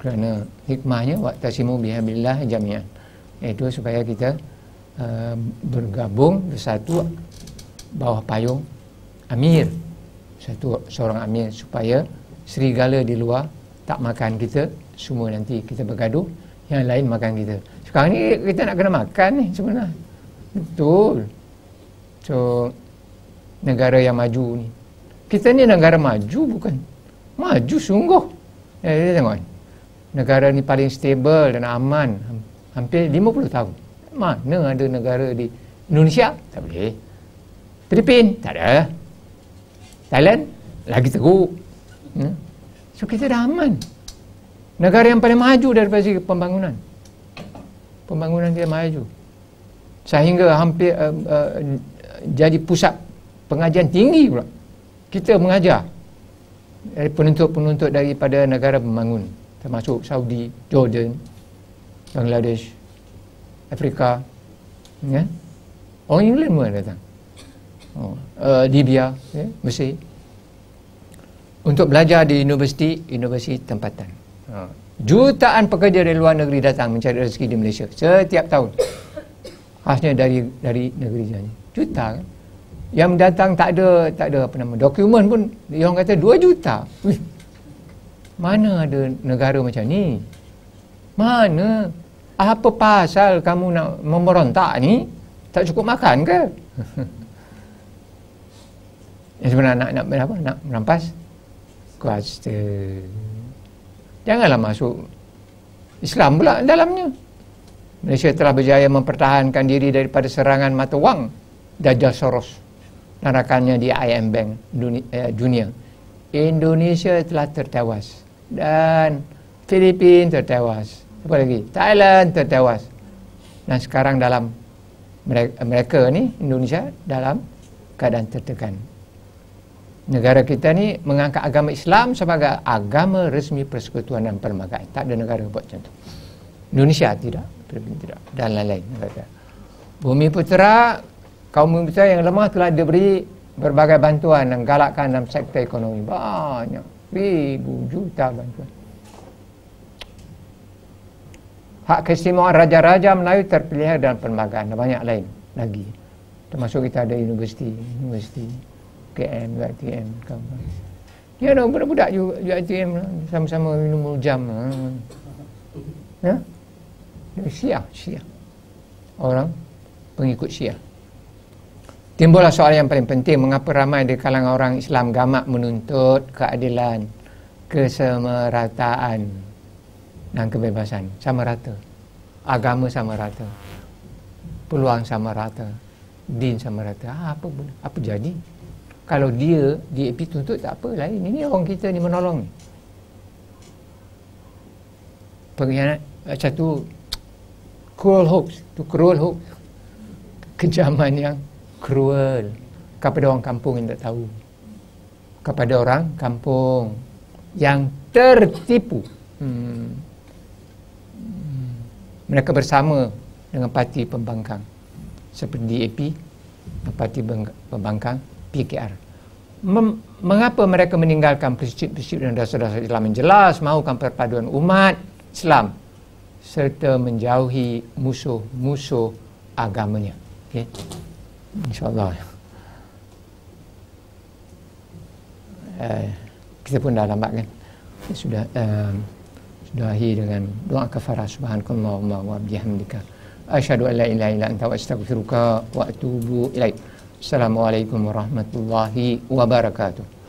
kerana hikmahnya waktu simu bihamillah jami'an yaitu eh, supaya kita e, bergabung bersatu bawah payung Amir satu seorang Amir supaya serigala di luar tak makan kita semua nanti kita bergaduh yang lain makan kita sekarang ni kita nak kena makan ni sebenarnya betul so negara yang maju ni kita ni negara maju bukan maju sungguh eh, tengok negara ni paling stable dan aman hampir 50 tahun. Mana ada negara di Indonesia? Tak boleh. Filipin? Tak ada. Thailand? Lagi teruk. Hmm? So kita dah aman. Negara yang paling maju daripada segi pembangunan. Pembangunan dia maju. Sehingga hampir uh, uh, jadi pusat pengajian tinggi pula. Kita mengajar dari penuntut-penuntut daripada negara pembangun termasuk Saudi, Jordan, Bangladesh, Afrika, ya. Orang England pun datang. Oh, uh, Libya, ya, Mesir. Untuk belajar di universiti, universiti tempatan. Ha. Jutaan pekerja dari luar negeri datang mencari rezeki di Malaysia setiap tahun. Khasnya dari dari negeri jani. Juta kan? Yang datang tak ada tak ada apa nama dokumen pun dia orang kata 2 juta. Wih, mana ada negara macam ni? Mana? apa pasal kamu nak memberontak ni tak cukup makan ke (laughs) ya sebenarnya nak nak apa nak merampas kuasa janganlah masuk Islam pula dalamnya Malaysia telah berjaya mempertahankan diri daripada serangan mata wang Dajjal Soros narakannya di IM Bank eh, dunia Indonesia telah tertewas dan Filipina tertewas apa lagi Thailand tertewas dan sekarang dalam mereka, mereka ni Indonesia dalam keadaan tertekan negara kita ni mengangkat agama Islam sebagai agama resmi persekutuan dan permagaan tak ada negara buat macam tu Indonesia tidak tidak dan lain-lain negara bumi putera kaum bumi putera yang lemah telah diberi berbagai bantuan dan galakkan dalam sektor ekonomi banyak ribu juta bantuan hak keistimewaan raja-raja Melayu terpelihara dalam perlembagaan dan banyak lain lagi termasuk kita ada universiti universiti KM, UITM kawan. ada budak-budak juga UITM sama-sama minum jam ya Syiah, Syiah orang pengikut Syiah timbullah soalan yang paling penting mengapa ramai di kalangan orang Islam gamak menuntut keadilan kesemerataan dan kebebasan sama rata. Agama sama rata. Peluang sama rata. Din sama rata. Ha, apa apa jadi? Kalau dia di EP tuntut tak apa lain. Ini orang kita ni menolong. Pengkhianat eh, macam tu cruel hoax. Tu cruel hoax. Kejaman yang cruel. Kepada orang kampung yang tak tahu. Kepada orang kampung yang tertipu. Hmm mereka bersama dengan parti pembangkang seperti DAP parti pembangkang PKR Mem- mengapa mereka meninggalkan prinsip-prinsip dan dasar-dasar Islam yang jelas mahukan perpaduan umat Islam serta menjauhi musuh-musuh agamanya okay. insyaAllah eh, kita pun dah lambat kan eh, sudah eh, sudahi dengan doa kafarah subhanakallahumma wa bihamdika asyhadu an ilaha illa anta astaghfiruka wa atubu ilaik assalamualaikum warahmatullahi wabarakatuh